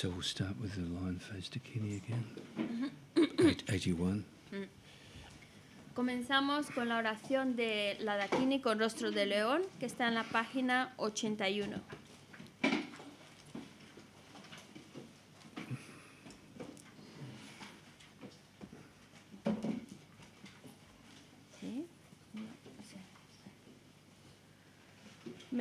So we'll start with the again. Mm-hmm. Mm. Comenzamos con la oración de la daquini con rostro de león, que está en la página 81.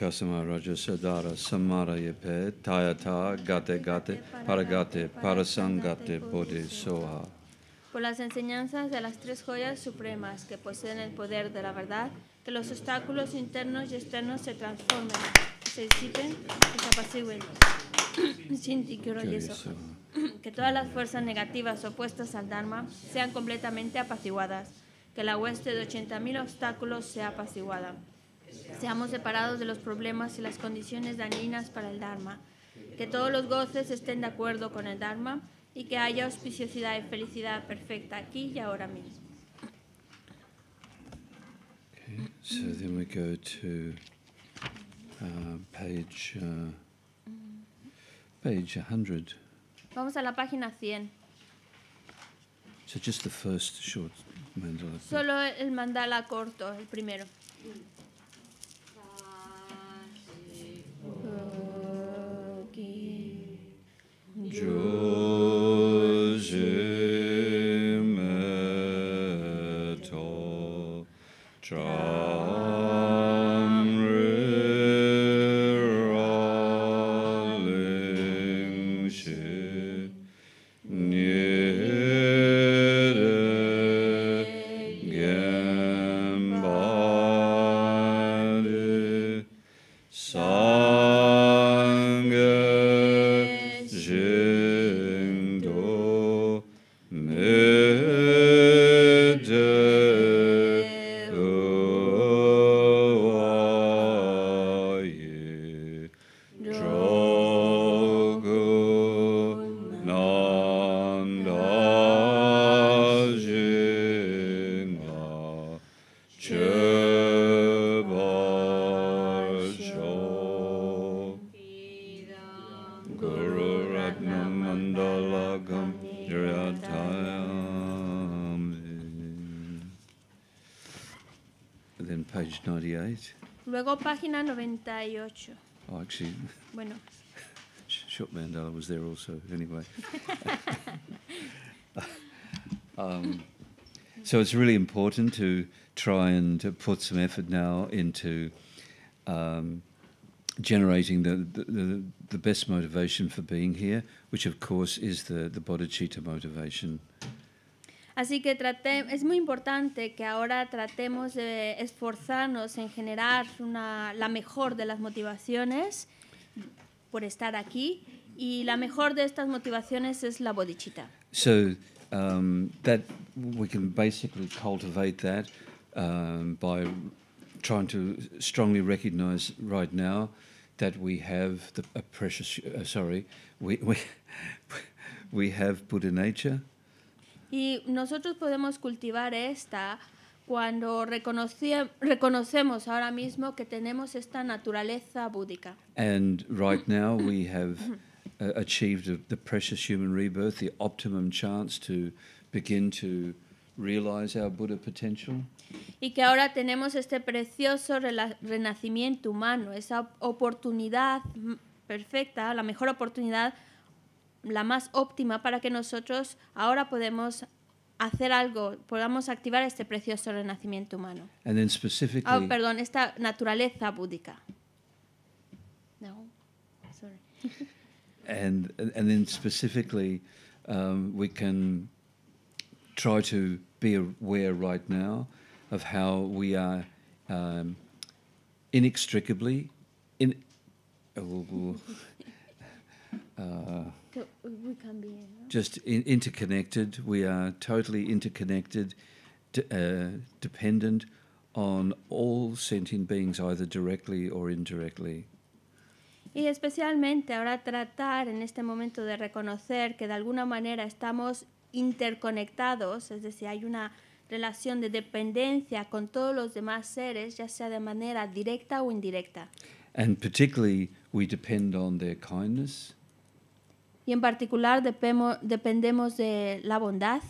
Por las enseñanzas de las tres joyas supremas que poseen el poder de la verdad, que los obstáculos internos y externos se transformen, se disipen y se apacigüen. que todas las fuerzas negativas opuestas al Dharma sean completamente apaciguadas, que la hueste de 80.000 obstáculos sea apaciguada Seamos separados de los problemas y las condiciones dañinas para el Dharma. Que todos los goces estén de acuerdo con el Dharma y que haya auspiciosidad y felicidad perfecta aquí y ahora mismo. Okay, so then we to uh, page, 100. Uh, Vamos a la página 100. So just the first short Solo el mandala corto, el primero. Oh, actually. Bueno. Shop Mandela was there also, anyway. um, so it's really important to try and put some effort now into um, generating the, the, the, best motivation for being here, which of course is the, the bodhicitta motivation. Así que trate, es muy importante que ahora tratemos de esforzarnos en generar una, la mejor de las motivaciones por estar aquí y la mejor de estas motivaciones es la bodichita. So um, that we can basically cultivate that um, by trying to strongly recognize right now that we have the, a precious uh, sorry we, we we have Buddha nature. Y nosotros podemos cultivar esta cuando reconocemos ahora mismo que tenemos esta naturaleza búdica. Y que ahora tenemos este precioso renacimiento humano, esa oportunidad perfecta, la mejor oportunidad la más óptima para que nosotros ahora podamos hacer algo, podamos activar este precioso renacimiento humano. Y then ah, perdón, esta naturaleza búdica. No, sorry. and, and then specifically, um, we can try to be aware right now of how we are um, inextricably, oh, oh, oh, Uh, we can be just in, interconnected. We are totally interconnected, de- uh, dependent on all sentient beings, either directly or indirectly. Y especialmente ahora tratar en este momento de reconocer que de alguna manera estamos interconectados, es decir, hay una relación de dependencia con todos los demás seres, ya sea de manera directa o indirecta. And particularly we depend on their kindness. Y en particular dependemos de la bondad.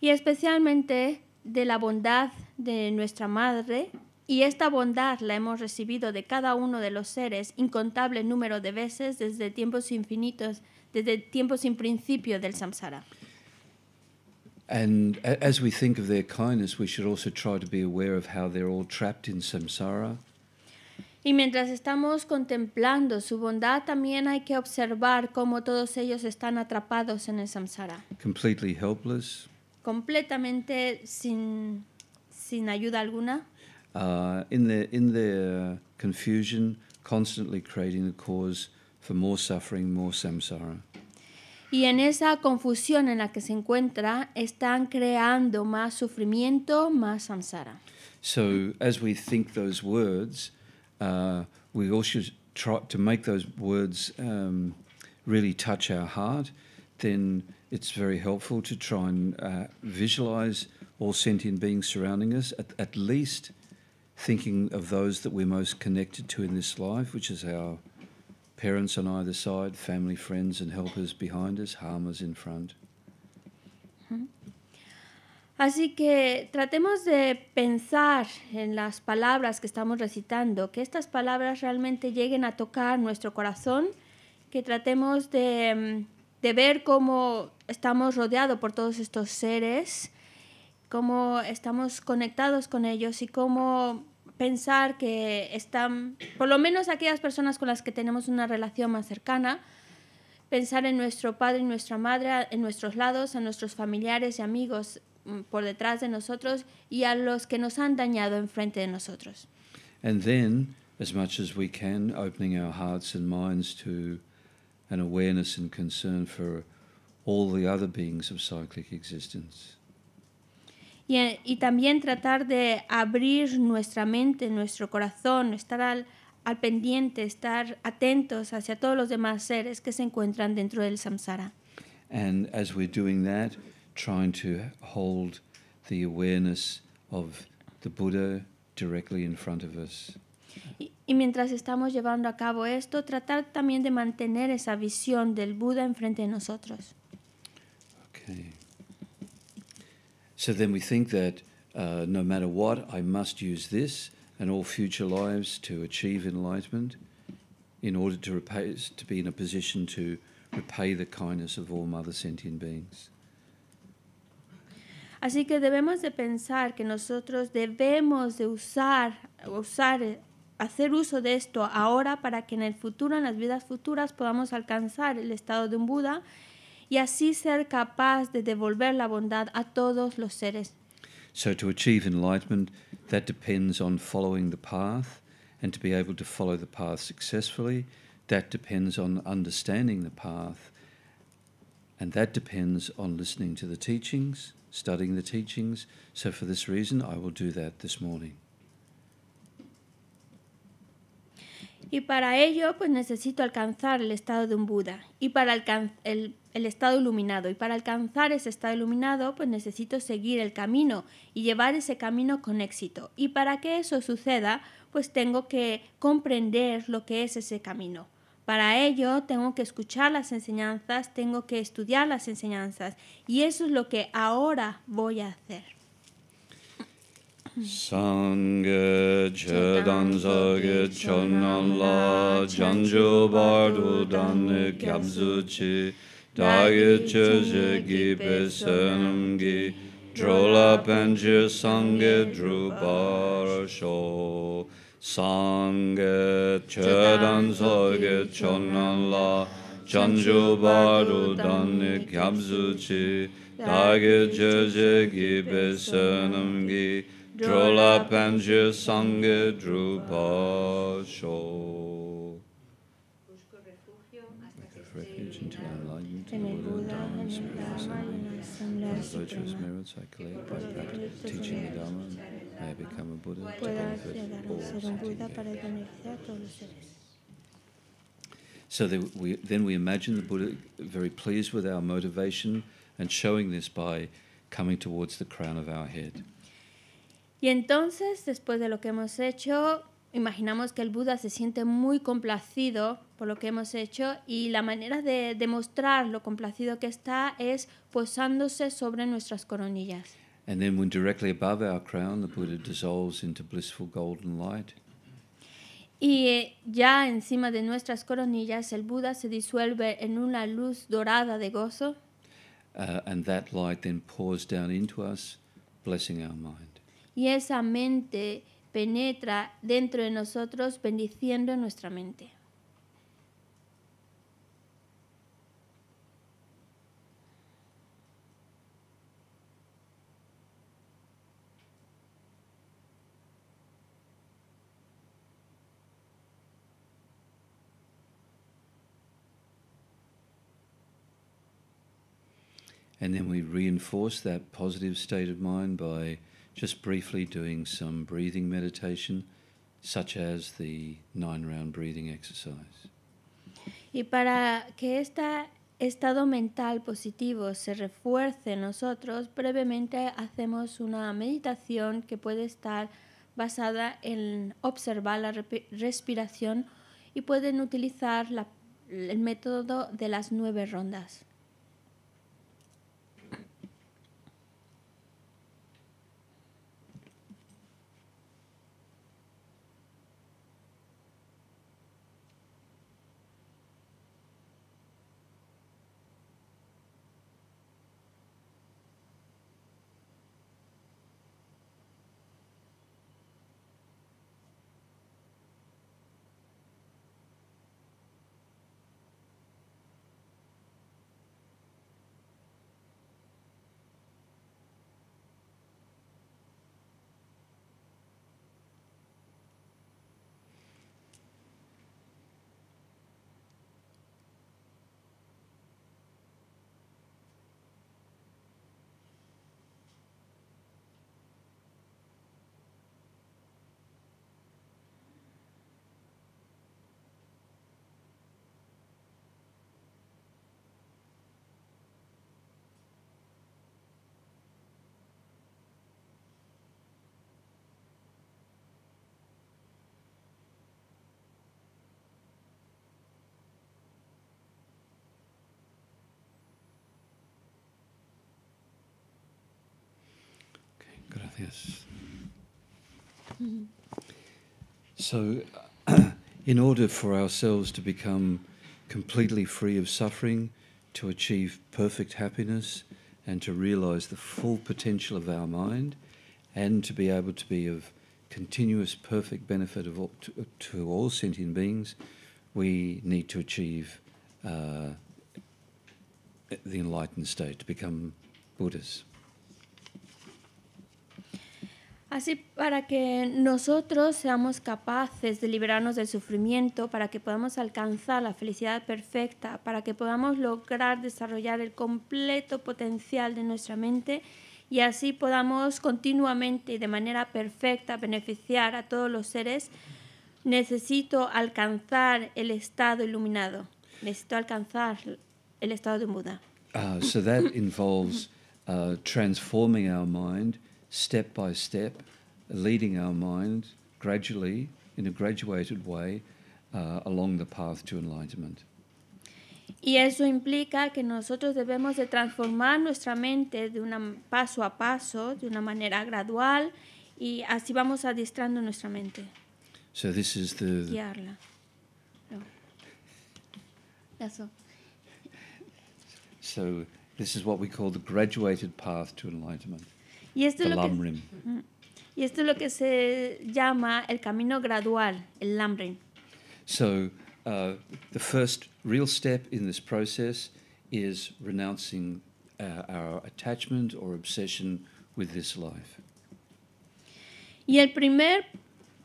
Y especialmente de la bondad de nuestra madre, y esta bondad la hemos recibido de cada uno de los seres incontable número de veces desde tiempos infinitos, desde tiempos sin principio del samsara. And as we think of their kindness, we should also try to be aware of how they're all trapped in samsara. Y mientras estamos contemplando su bondad, también hay que observar cómo todos ellos están atrapados en el samsara. Completely helpless. Completamente sin, sin ayuda alguna. Uh, in their, in their confusion, constantly creating the cause for more suffering, more samsara y en esa confusión en la que se encuentra están creando más sufrimiento, más samsara. So as we think those words, uh, we also try to make those words um, really touch our heart. Then it's very helpful to try and uh, visualize all sentient beings surrounding us, at, at least thinking of those that we're most connected to in this life, which is our Parents on either side, family, friends, and helpers behind us, harmers in front. Así que tratemos de pensar en las palabras que estamos recitando, que estas palabras realmente lleguen a tocar nuestro corazón, que tratemos de, de ver cómo estamos rodeados por todos estos seres, cómo estamos conectados con ellos y cómo pensar que están, por lo menos aquellas personas con las que tenemos una relación más cercana, pensar en nuestro padre y nuestra madre, en nuestros lados, a nuestros familiares y amigos mm, por detrás de nosotros y a los que nos han dañado enfrente de nosotros. And then, as much as we can, opening our hearts and minds to an awareness and concern for all the other beings of cyclic existence y, también tratar de abrir nuestra mente, nuestro corazón, estar al, pendiente, estar atentos hacia todos los demás seres que se encuentran dentro del samsara. Y, y mientras estamos llevando a cabo esto, tratar también de mantener esa visión del Buda enfrente de nosotros. Okay. So then we think that uh, no matter what, I must use this and all future lives to achieve enlightenment in order to, repay, to be in a position to repay the kindness of all mother sentient beings. Así que debemos de pensar que nosotros debemos de usar, usar, hacer uso de esto ahora para que en el futuro, en las vidas futuras, podamos alcanzar el estado de un Buda y así ser capaz de devolver la bondad a todos los seres. So to achieve enlightenment, that depends on following the path, and to be able to follow the path successfully, that depends on understanding the path, and that depends on listening to the teachings, studying the teachings. So for this reason, I will do that this morning. Y para ello, pues necesito alcanzar el estado de un Buda. Y para, el, el estado iluminado y para alcanzar ese estado iluminado pues necesito seguir el camino y llevar ese camino con éxito. Y para que eso suceda pues tengo que comprender lo que es ese camino. Para ello tengo que escuchar las enseñanzas, tengo que estudiar las enseñanzas y eso es lo que ahora voy a hacer. Dāgya chaja ki pesanam ki Drola pancha sangha druparasho Sangha chadan sarga chonan la Chanjo baru danne kyabzu chi Dāgya chaja ki pesanam ki Drola pancha sangha druparasho as virtuous mirrors I collect by practice, teaching the Dharma, may I become a Buddha to benefit all So then we, then we imagine the Buddha very pleased with our motivation and showing this by coming towards the crown of our head. Y entonces, después de lo que hemos hecho, imaginamos que el Buda se siente muy complacido por lo que hemos hecho y la manera de demostrar lo complacido que está es posándose sobre nuestras coronillas. Y ya encima de nuestras coronillas el Buda se disuelve en una luz dorada de gozo. Y esa mente penetra dentro de nosotros bendiciendo nuestra mente. we reinforce that positive state of mind by just briefly doing some breathing meditation, such as the nine round breathing exercise. Y para que este estado mental positivo se refuerce en nosotros, brevemente hacemos una meditación que puede estar basada en observar la respiración y pueden utilizar el método de las nueve rondas. yes. Mm-hmm. So, in order for ourselves to become completely free of suffering, to achieve perfect happiness, and to realize the full potential of our mind, and to be able to be of continuous perfect benefit all, to, to, all sentient beings, we need to achieve uh, the enlightened state, to become Buddhas. Así para que nosotros seamos capaces de liberarnos del sufrimiento, para que podamos alcanzar la felicidad perfecta, para que podamos lograr desarrollar el completo potencial de nuestra mente y así podamos continuamente y de manera perfecta beneficiar a todos los seres, necesito alcanzar el estado iluminado. Necesito alcanzar el estado de Buda. Ah, so that involves uh, transforming our mind. step by step, leading our mind gradually, in a graduated way, uh, along the path to enlightenment. Y eso implica que nosotros debemos de transformar nuestra mente de una paso a paso, de una manera gradual, y así vamos adiestrando nuestra mente. So this is the, Guiarla. No. Eso. So this is what we call the graduated path to enlightenment. Y esto, es lo que, mm. y esto es lo que se llama el camino gradual, el Lamrim. So, uh, the first real step in this process is renouncing uh, our attachment or obsession with this life. Y el primer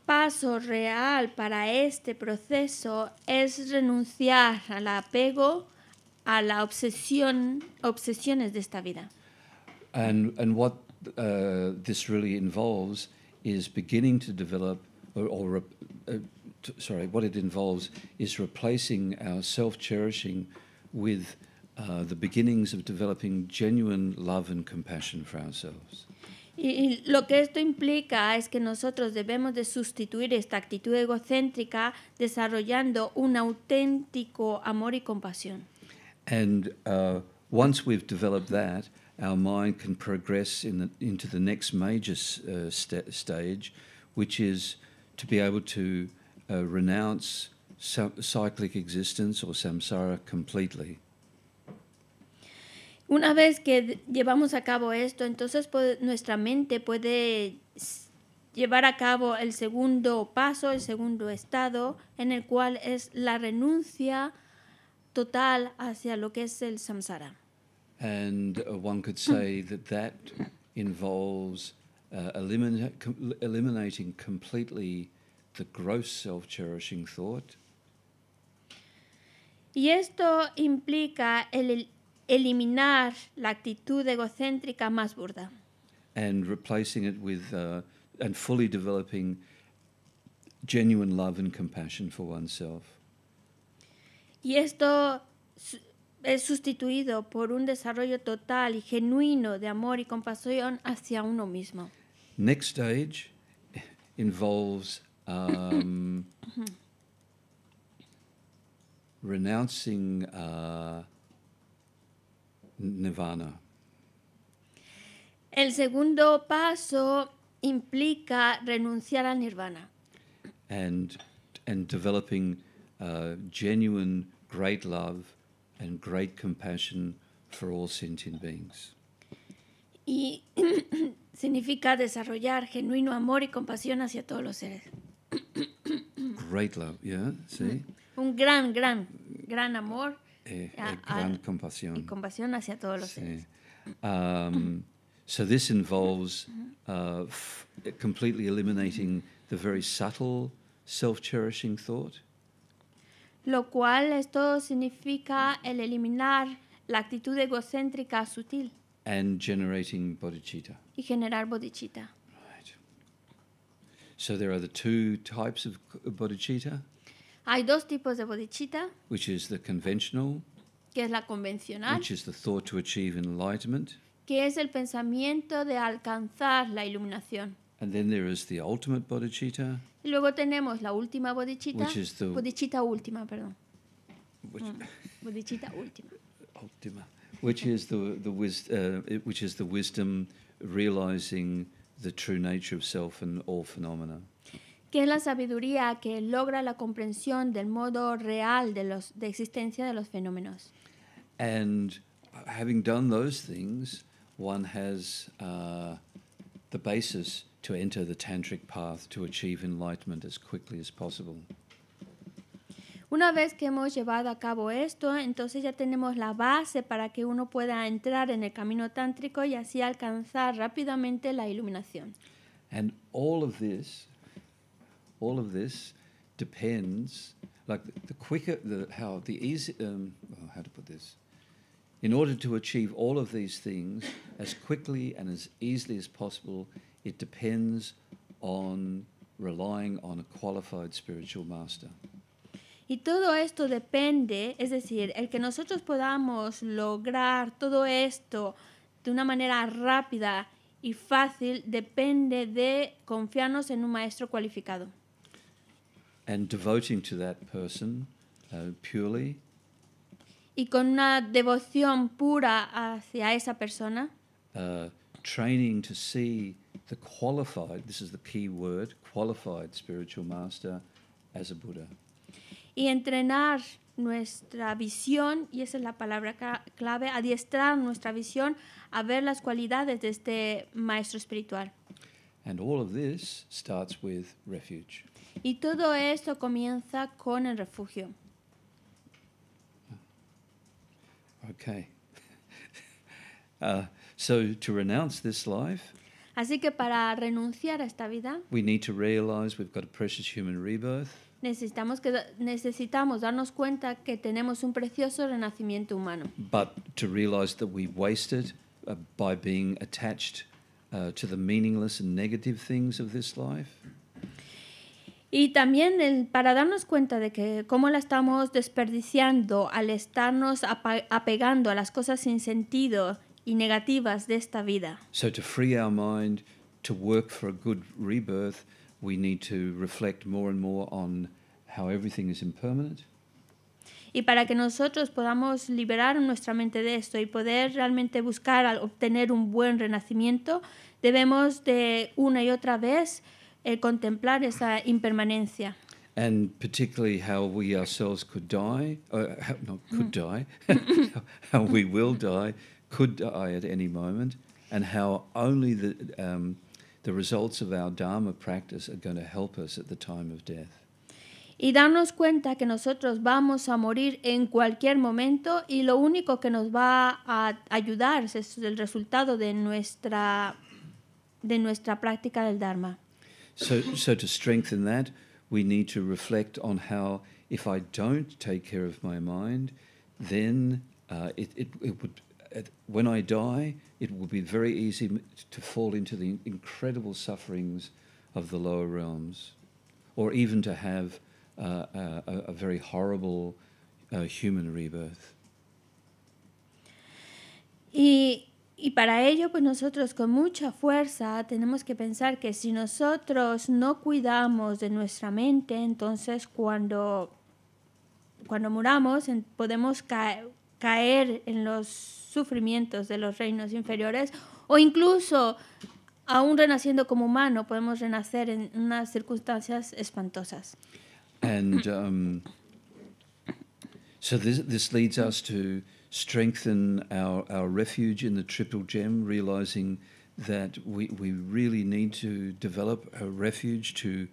paso real para este proceso es renunciar al apego a la obsesión obsesiones de esta vida. and what uh, this really involves is beginning to develop, or, or uh, sorry, what it involves is replacing our self cherishing with uh, the beginnings of developing genuine love and compassion for ourselves. Y, lo que esto implica es que nosotros debemos de sustituir esta actitud egocéntrica desarrollando un auténtico amor y compasión. And uh, once we've developed that, our mind can progress in the, into the next major uh, st stage, which is to be able to uh, renounce cyclic existence or samsara completely. Una vez que llevamos a cabo esto, entonces nuestra mente puede llevar a cabo el segundo paso, el segundo estado, en el cual es la renuncia total hacia lo que es el samsara. And uh, one could say that that involves uh, elimin com eliminating completely the gross self cherishing thought. Y esto implica el eliminar la actitud egocéntrica más burda. And replacing it with uh, and fully developing genuine love and compassion for oneself. Y esto es sustituido por un desarrollo total y genuino de amor y compasión hacia uno mismo. Next stage involves um, renouncing uh, nirvana. El segundo paso implica renunciar al nirvana. And, and developing uh, genuine great love and great compassion for all sentient beings. Y significa desarrollar genuino amor y compasión hacia todos los seres. great love, yeah, see? Mm-hmm. Un gran, gran, gran amor. Eh, eh a, gran a, compasión. Y compasión hacia todos los sí. seres. Um, so this involves mm-hmm. uh, completely eliminating the very subtle self-cherishing thought. lo cual esto significa el eliminar la actitud egocéntrica sutil. bodhicitta. Y generar bodhicitta. Right. So there are the two types of bodhicitta. Hay dos tipos de bodhicitta. Which is the conventional. Que es la convencional. Which is the thought to achieve enlightenment. Que es el pensamiento de alcanzar la iluminación. And then there is the ultimate bodhicitta. Luego tenemos la última bodichita. Bodichita última, perdón. Mm, bodichita última. Última. Which is the, the wisdom uh, which is the wisdom realizing the true nature of self and all phenomena. Que es la sabiduría que logra la comprensión del modo real de los de existencia de los fenómenos. And having done those things, one has uh, the basis to enter the tantric path to achieve enlightenment as quickly as possible. Una vez que hemos llevado a cabo esto, entonces ya tenemos la base para que uno pueda entrar en el camino tántrico y así alcanzar rápidamente la iluminación. And all of this, all of this depends, like the, the quicker, the, how the easy, um, oh, how to put this. In order to achieve all of these things as quickly and as easily as possible, it depends on relying on a qualified spiritual master. Y todo esto depende, es decir, el que nosotros podamos lograr todo esto de una manera rápida y fácil depende de confiarnos en un maestro cualificado. And devoting to that person uh, purely. Y con una devoción pura hacia esa persona. Uh, training to see the qualified, this is the key word, qualified spiritual master as a Buddha. Y entrenar nuestra visión, y esa es la palabra clave, adiestrar nuestra visión a ver las cualidades de este maestro espiritual. And all of this starts with refuge. Y todo esto comienza con el refugio. Okay. uh, so to renounce this life Así que para renunciar a esta vida, Necesitamos, que, necesitamos darnos cuenta que tenemos un precioso renacimiento humano. Y también el, para darnos cuenta de que cómo la estamos desperdiciando al estarnos apegando a las cosas sin sentido y negativas de esta vida. So to free our mind to work for a good rebirth, we need to reflect more and more on how everything is impermanent. Y para que nosotros podamos liberar nuestra mente de esto y poder realmente buscar al obtener un buen renacimiento, debemos de una y otra vez eh, contemplar esa impermanencia. and particularly how we ourselves could die, uh, not could mm. die, how we will die could die at any moment, and how only the, um, the results of our Dharma practice are going to help us at the time of death. y darnos cuenta que nosotros vamos a morir en cualquier momento y lo único que nos va a ayudar es el resultado de nuestra de nuestra práctica del dharma. So so to strengthen that, we need to reflect on how if I don't take care of my mind, then uh, it, it, it would at, when I die, it will be very easy to fall into the incredible sufferings of the lower realms, or even to have uh, uh, a, a, very horrible uh, human rebirth. Y, y para ello, pues nosotros con mucha fuerza tenemos que pensar que si nosotros no cuidamos de nuestra mente, entonces cuando, cuando muramos podemos caer en los sufrimientos de los reinos inferiores o incluso aún renaciendo como humano podemos renacer en unas circunstancias espantosas. And um, so this, this leads us to strengthen our, our refuge in the triple gem, realizing that we, we really need to develop a refuge to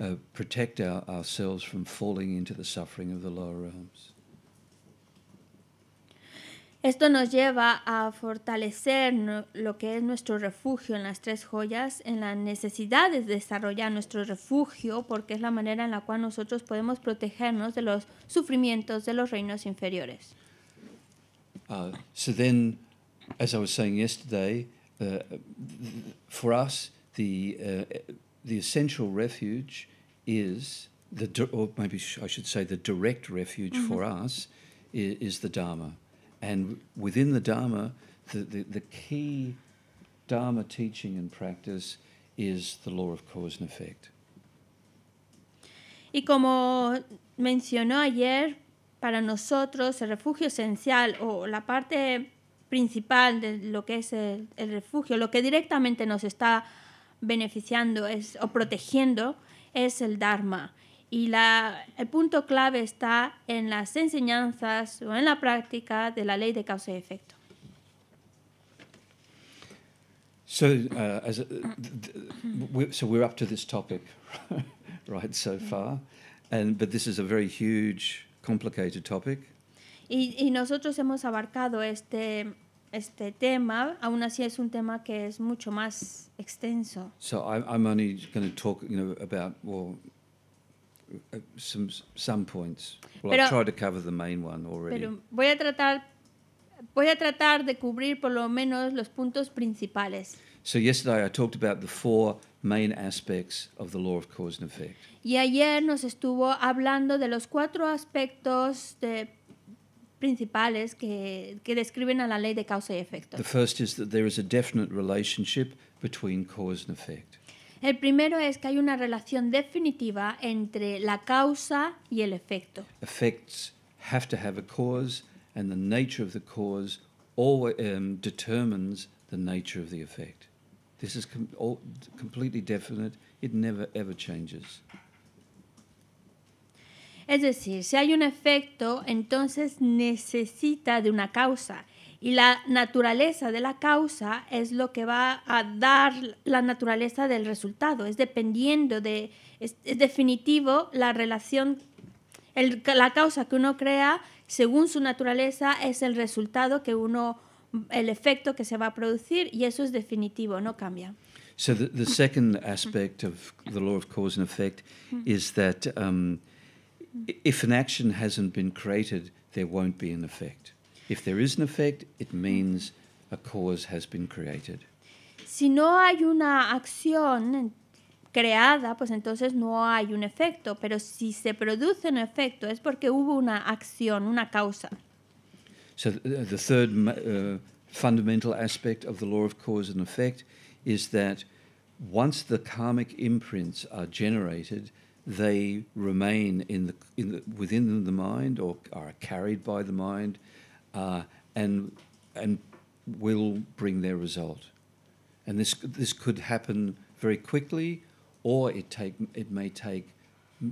uh, protect our, ourselves from falling into the suffering of the lower realms. Esto nos lleva a fortalecer lo que es nuestro refugio en las tres joyas, en la necesidad de desarrollar nuestro refugio, porque es la manera en la cual nosotros podemos protegernos de los sufrimientos de los reinos inferiores. Uh, so then, as I was saying yesterday, uh, for us, the, uh, the essential refuge is, the, or maybe I should say the direct refuge mm-hmm. for us, is the Dharma the Dharma, Y como mencionó ayer, para nosotros el refugio esencial o la parte principal de lo que es el, el refugio, lo que directamente nos está beneficiando es, o protegiendo, es el Dharma. Y la, el punto clave está en las enseñanzas o en la práctica de la ley de causa y efecto. So, uh, as uh, we're, so we're up to this topic, right, so mm-hmm. far. And, but this is a very huge, complicated topic. Y, nosotros hemos abarcado este, este tema, aún así es un tema que es mucho más extenso. So I'm, I'm only going to talk, you know, about, well, some, some points. Well, pero, I've tried to cover the main one already. Pero voy a tratar voy a tratar de cubrir por lo menos los puntos principales. So yesterday I talked about the four main aspects of the law of cause and effect. Y ayer nos estuvo hablando de los cuatro aspectos de principales que, que describen a la ley de causa y efecto. The first is that there is a definite relationship between cause and effect. El primero es que hay una relación definitiva entre la causa y el efecto. Effects have to have a cause and the nature of the cause always, um, determines the nature of the effect. This is completely definite. It never ever changes. Es decir, si hay un efecto, entonces necesita de una causa. Y la naturaleza de la causa es lo que va a dar la naturaleza del resultado. Es dependiendo de, es, definitivo la relación, el, la causa que uno crea según su naturaleza es el resultado que uno, el efecto que se va a producir y eso es definitivo, no cambia. So the, the second aspect of the law of cause and effect is that um, if an action hasn't been created, there won't be an effect. If there is an effect, it means a cause has been created. Si no hay una acción creada, pues entonces no hay un efecto, pero si se produce un efecto es porque hubo una acción, una causa. So the, uh, the third uh, fundamental aspect of the law of cause and effect is that once the karmic imprints are generated, they remain in the, in the, within the mind or are carried by the mind uh, and, and will bring their result. And this, this could happen very quickly, or it, take, it may take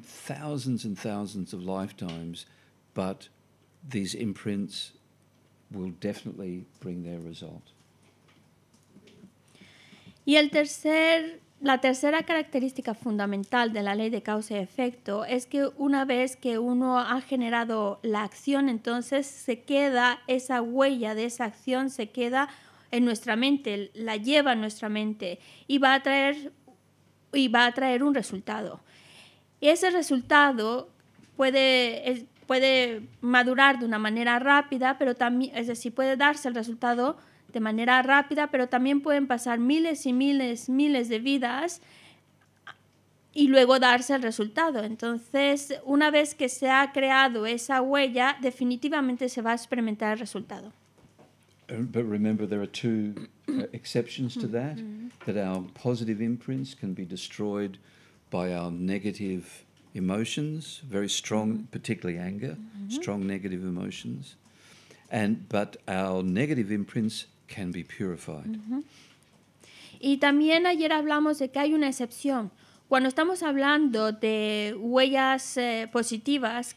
thousands and thousands of lifetimes, but these imprints will definitely bring their result. Y el tercer La tercera característica fundamental de la ley de causa y efecto es que una vez que uno ha generado la acción, entonces se queda esa huella de esa acción, se queda en nuestra mente, la lleva en nuestra mente y va a traer, y va a traer un resultado. Y ese resultado puede, puede madurar de una manera rápida, pero también, es decir, puede darse el resultado de manera rápida, pero también pueden pasar miles y miles, miles de vidas y luego darse el resultado. Entonces, una vez que se ha creado esa huella, definitivamente se va a experimentar el resultado. Um, but remember, there are two uh, exceptions to mm-hmm. that: that our positive imprints can be destroyed by our negative emotions, very strong, mm-hmm. particularly anger, mm-hmm. strong negative emotions, and but our negative imprints y también ayer hablamos de que hay una excepción. Cuando estamos hablando de huellas eh, positivas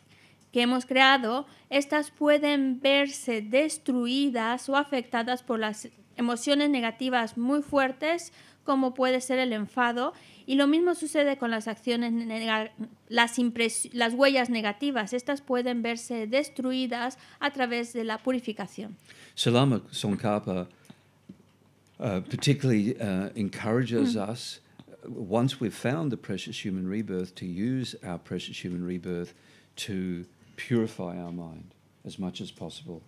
que hemos creado, estas pueden verse destruidas o afectadas por las emociones negativas muy fuertes como puede ser el enfado y lo mismo sucede con las acciones, las, las huellas negativas. Estas pueden verse destruidas a través de la purificación. Salama Tsongkhapa uh, particularly uh, encourages mm. us, uh, once we've found the precious human rebirth, to use our precious human rebirth to purify our mind as much as possible.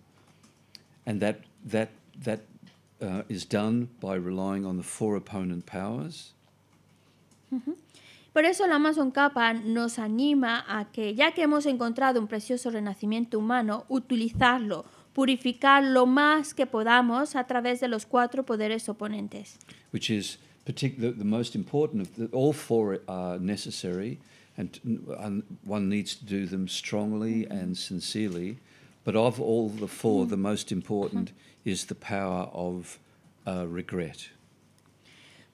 And that, that, that uh, is done by relying on the four opponent powers. Por eso la Amazon Kappa nos anima a que, ya que hemos encontrado un precioso renacimiento humano, utilizarlo, purificar lo más que podamos a través de los cuatro poderes oponentes. Which is particularly the most important of the, all four are necessary, and, one needs to do them strongly and sincerely. But of all the four, the most important. Mm -hmm is the power of uh, regret.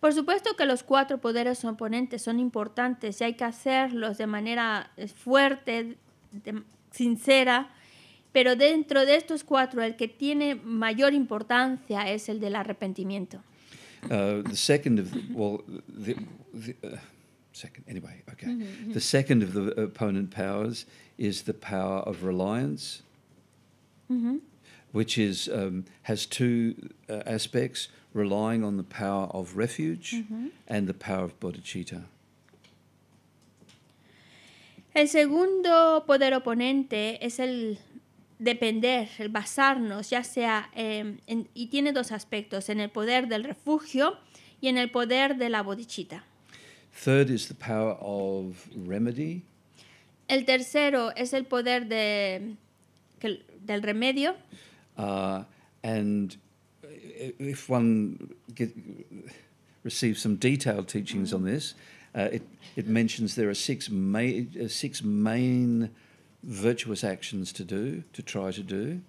Por supuesto que los cuatro poderes oponentes son importantes y hay que hacerlos de manera eh, fuerte, de, sincera, pero dentro de estos cuatro el que tiene mayor importancia es el del arrepentimiento. Uh, the second of the, well, the, the uh, second anyway, okay. Mm-hmm, mm-hmm. The second of the opponent powers is the power of reliance. Mm -hmm which is um, has two uh, aspects: relying on the power of refuge uh-huh. and the power of bodhicitta. El segundo poder oponente es el depender, el basarnos, ya sea, eh, en, y tiene dos aspectos, en el poder del refugio y en el poder de la bodhicitta. Third is the power of remedy. El tercero es el poder de, del remedio. Uh, and if one get, receives some detailed teachings on this, uh, it, it mentions there are six, ma- uh, six main virtuous actions to do, to try to do.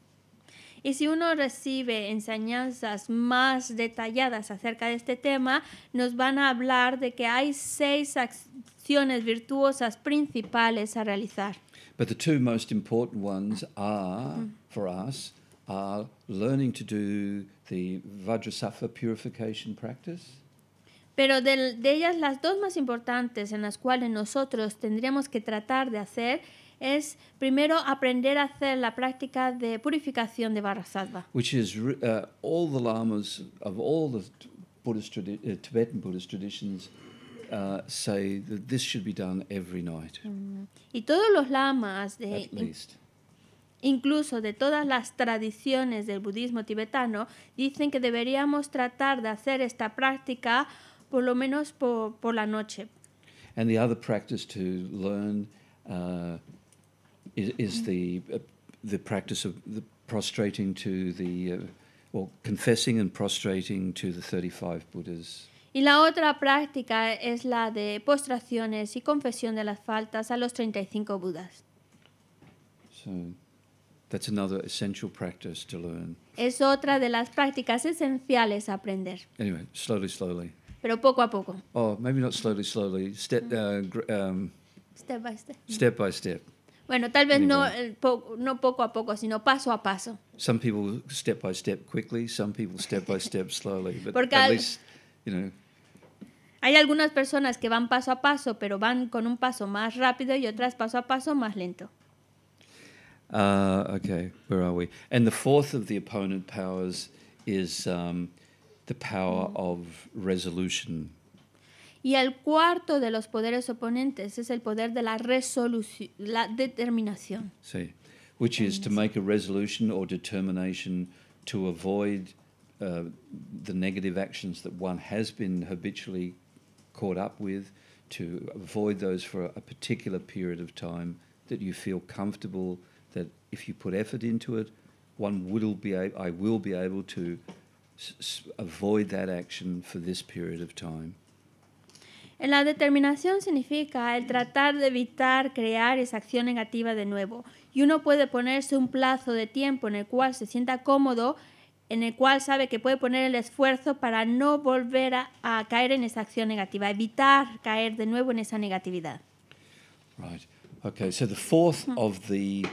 Y si uno recibe enseñanzas más detalladas acerca de este tema, nos van a hablar de que hay seis acciones virtuosas principales a realizar. But the two most important ones are, mm. for us, are learning to do the Vajrasattva purification practice. Pero de, de, ellas las dos más importantes en las cuales nosotros tendríamos que tratar de hacer es primero aprender a hacer la práctica de purificación de Vajrasattva. Which is uh, all the lamas of all the Buddhist, uh, Tibetan Buddhist traditions Uh, say that this should be done every night. Mm. Y todos los lamas de, Incluso de todas las tradiciones del budismo tibetano, dicen que deberíamos tratar de hacer esta práctica por lo menos por, la noche. And the other practice to learn uh, is, the, uh, the practice of prostrating to the, uh, confessing and prostrating to the Buddhas. Y la otra práctica es la de postraciones y confesión de las faltas a los 35 Budas. That's another essential practice to learn. Es otra de las prácticas esenciales a aprender. Anyway, slowly, slowly. Pero poco a poco. Oh, maybe not slowly, slowly. Step, uh, um, step by step. Step by step. Bueno, tal vez anyway. no, eh, po no poco a poco, sino paso a paso. Some people step by step quickly, some people step by step slowly, but Porque at least, you know. Hay algunas personas que van paso a paso, pero van con un paso más rápido y otras paso a paso más lento. Uh, okay, where are we? And the fourth of the opponent powers is um, the power of resolution. Y el cuarto de los poderes oponentes es el poder de la resolución, la determinación. Sí, which is to make a resolution or determination to avoid uh, the negative actions that one has been habitually caught up with, to avoid those for a, a particular period of time that you feel comfortable. if you put effort into it, I will be able to avoid that action for this period of time. En la determinación significa el tratar de evitar crear esa acción negativa de nuevo. Y uno puede ponerse un plazo de tiempo en el cual se sienta cómodo, en el cual sabe que puede poner el esfuerzo para no volver a, a caer en esa acción negativa, evitar caer de nuevo en esa negatividad. Right. Okay, so the fourth of the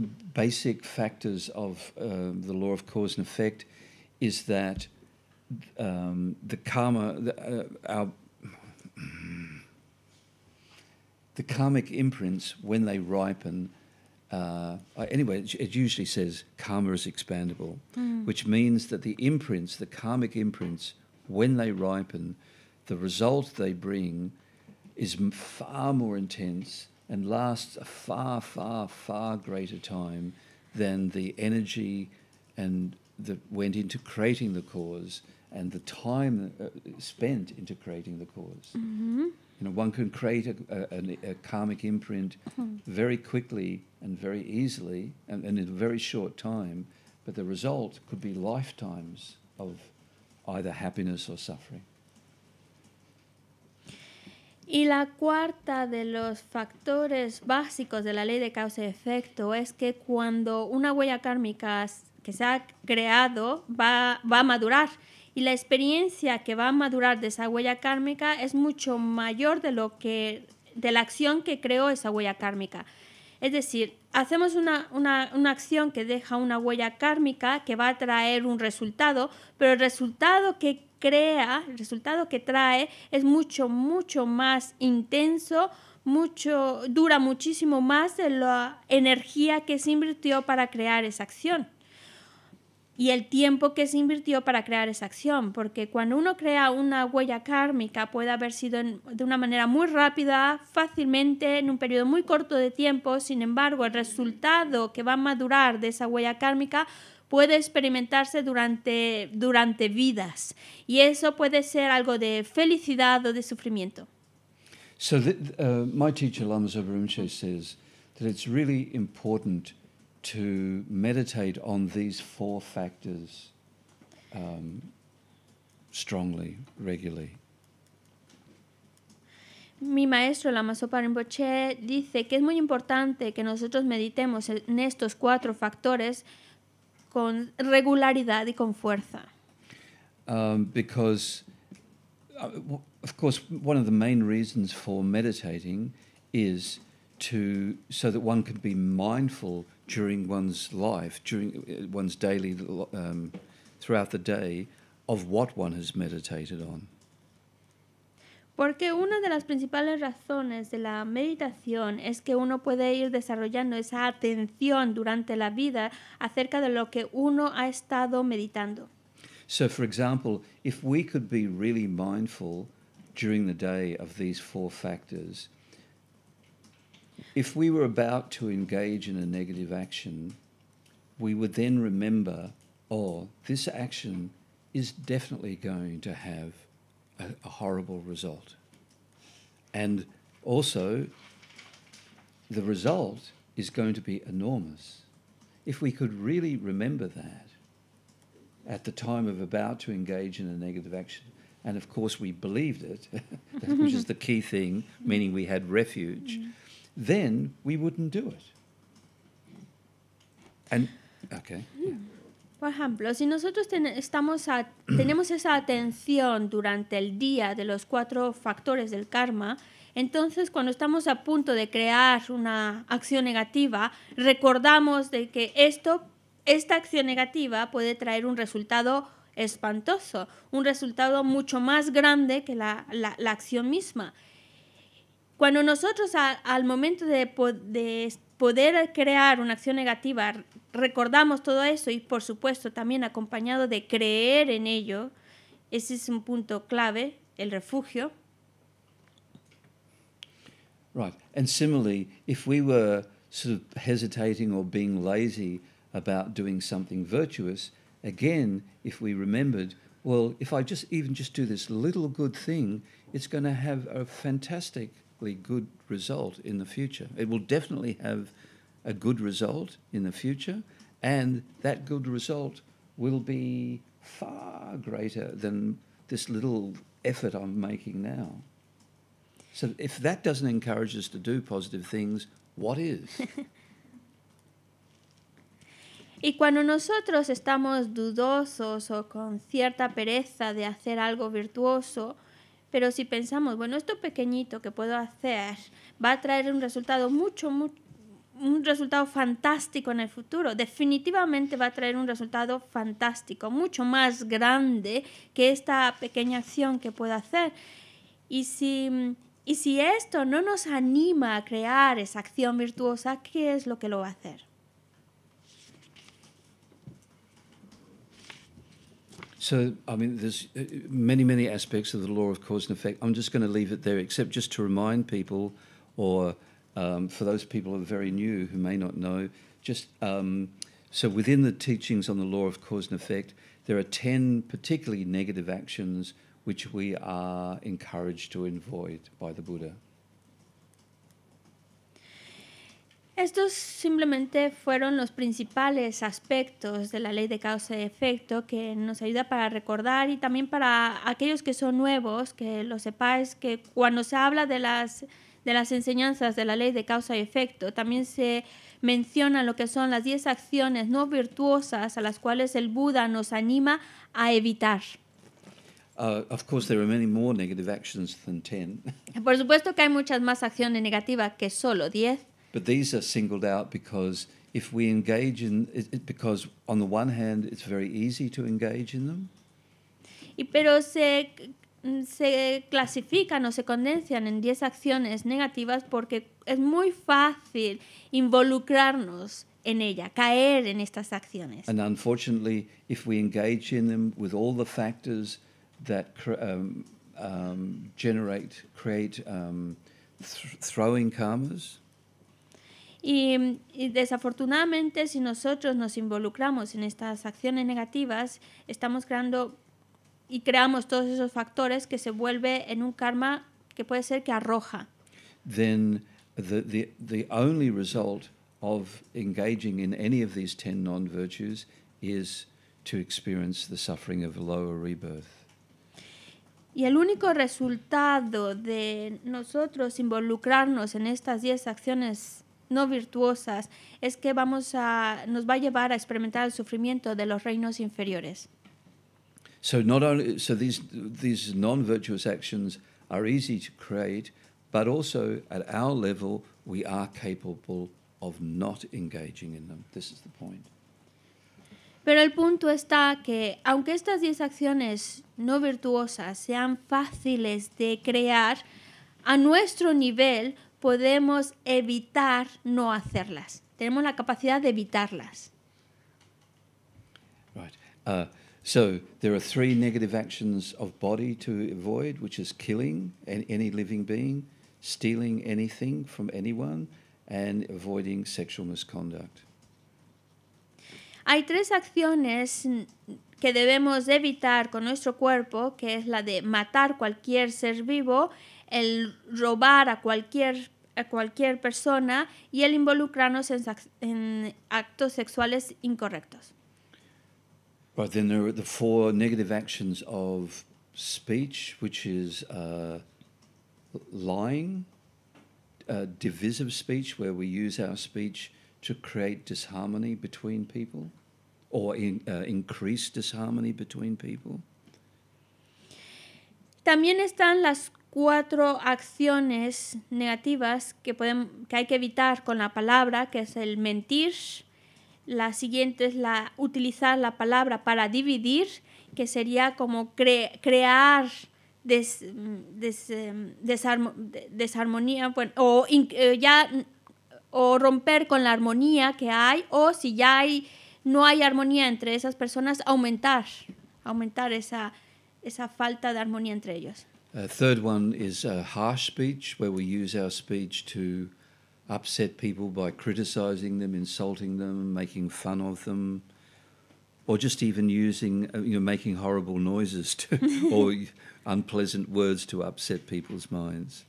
basic factors of uh, the law of cause and effect is that um, the karma, the, uh, our the karmic imprints when they ripen. Uh, anyway, it usually says karma is expandable, mm. which means that the imprints, the karmic imprints, when they ripen, the result they bring is far more intense and lasts a far, far, far greater time than the energy and that went into creating the cause and the time uh, spent into creating the because mm-hmm. You know, one can create a, a, a karmic imprint mm-hmm. very quickly and very easily and, and in a very short time, but the result could be lifetimes of either happiness or suffering. Y la cuarta de los factores básicos de la ley de causa y efecto es que cuando una huella kármica que se ha creado va, a madurar y la experiencia que va a madurar de esa huella kármica es mucho mayor de lo de la acción que creó esa huella kármica. Es decir, hacemos una, acción que deja una huella kármica que va a traer un resultado, pero el resultado que crea, el resultado que trae es mucho, mucho más intenso, mucho, dura muchísimo más de la energía que se invirtió para crear esa acción y el tiempo que se invirtió para crear esa acción, porque cuando uno crea una huella kármica puede haber sido de una manera muy rápida, fácilmente, en un periodo muy corto de tiempo, sin embargo, el resultado que va a madurar de esa huella kármica puede experimentarse durante, durante vidas y eso puede ser algo de felicidad o de sufrimiento. So uh, my teacher Lama says that it's really important to meditate on these four factors um, strongly, regularly. Mi maestro, Lama Sopa Rinpoche, dice que es muy importante que nosotros meditemos en estos cuatro factores con regularidad y con fuerza. Um, because, uh, of course, one of the main reasons for meditating is to so that one can be mindful during one's life, during uh, one's daily, um, throughout the day, of what one has meditated on. Porque una de las principales razones de la meditación es que uno puede ir desarrollando esa atención durante la vida acerca de lo que uno ha estado meditando. So, for example, if we could be really mindful during the day of these four factors, if we were about to engage in a negative action, we would then remember, oh, this action is definitely going to have a, a horrible result. And also, the result is going to be enormous. If we could really remember that at the time of about to engage in a negative action, and of course we believed it, which is the key thing, meaning we had refuge. Mm. then we wouldn't do hmm. Por ejemplo, si nosotros tenemos esa atención durante el día de los cuatro factores del karma, entonces cuando estamos a punto de crear una acción negativa, recordamos de que esto, esta acción negativa puede traer un resultado espantoso, un resultado mucho más grande que la acción misma. Cuando nosotros al momento de, de, poder crear una acción negativa recordamos todo eso y por supuesto también acompañado de creer en ello, ese es un punto clave, el refugio. Right, and similarly, if we were sort of hesitating or being lazy about doing something virtuous, again, if we remembered, well, if I just even just do this little good thing, it's going to have a fantastic good result in the future. It will definitely have a good result in the future, and that good result will be far greater than this little effort I'm making now. So if that doesn't encourage us to do positive things, what is? Y cuando nosotros estamos dudosos o con cierta pereza de hacer algo virtuoso, Pero si pensamos, bueno, esto pequeñito que puedo hacer va a traer un resultado mucho, un resultado fantástico en el futuro. Definitivamente va a traer un resultado fantástico, mucho más grande que esta pequeña acción que puedo hacer. Y si, y si esto no nos anima a crear esa acción virtuosa, ¿qué es lo que lo va a hacer? So, I mean, there's uh, uh, many, many aspects of the law of cause and effect. I'm just going to leave it there, except just to remind people, or um, for those people who are very new who may not know, just um, so within the teachings on the law of cause and effect, there are 10 particularly negative actions which we are encouraged to avoid by the Buddha. Estos simplemente fueron los principales aspectos de la ley de causa y efecto que nos ayuda para recordar y también para aquellos que son nuevos, que lo sepáis que cuando se habla de las, de las enseñanzas de la ley de causa y efecto, también se menciona lo que son las 10 acciones no virtuosas a las cuales el Buda nos anima a evitar. Por supuesto que hay muchas más acciones negativas que solo 10. But these are singled out because if we engage in it, because on the one hand it's very easy to engage in them. Y pero se se clasifican o se condensan en 10 acciones negativas porque es muy fácil involucrarnos en ella, caer en estas acciones. And unfortunately, if we engage in them with all the factors that um, um, generate, create um, th throwing karmas. Y, desafortunadamente, si nosotros nos involucramos en estas acciones negativas, estamos creando y creamos todos esos factores que se vuelve en un karma que puede ser que arroja. Then the, the, the only result of engaging in any of these ten non-virtues is to experience the suffering of lower rebirth. Y el único resultado de nosotros involucrarnos en estas diez acciones no virtuosas es que vamos a, nos va a llevar a experimentar el sufrimiento de los reinos inferiores. So not only so these these non-virtuous actions are easy to create, but also at our level we are capable of not engaging in them. This is the point. Pero el punto está que aunque estas 10 acciones no virtuosas sean fáciles de crear, a nuestro nivel podemos evitar no hacerlas. Tenemos la capacidad de evitarlas. Right. Uh, so there are three negative actions of body to avoid, which is killing any living being, stealing anything from anyone, and avoiding sexual misconduct. Hay tres acciones que debemos evitar con nuestro cuerpo, que es la de matar cualquier ser vivo, el robar a cualquier, a cualquier persona y el involucrarnos en, en actos sexuales incorrectos. Right, then there are the four negative actions of speech, which is uh, lying, uh, divisive speech, where we use our speech to create disharmony between people or uh, increase disharmony between people. También están las cuatro acciones negativas que, pueden, que hay que evitar con la palabra, que es el mentir. La siguiente es la, utilizar la palabra para dividir, que sería como crear des, em, desarmonía o, eh, o romper con la armonía que hay, o si ya no hay armonía entre esas personas, aumentar, aumentar esa falta de armonía entre ellos. Uh, third one is uh, harsh speech, where we use our speech to upset people by criticizing them, insulting them, making fun of them, or just even using, uh, you know, making horrible noises to, or unpleasant words to upset people's minds.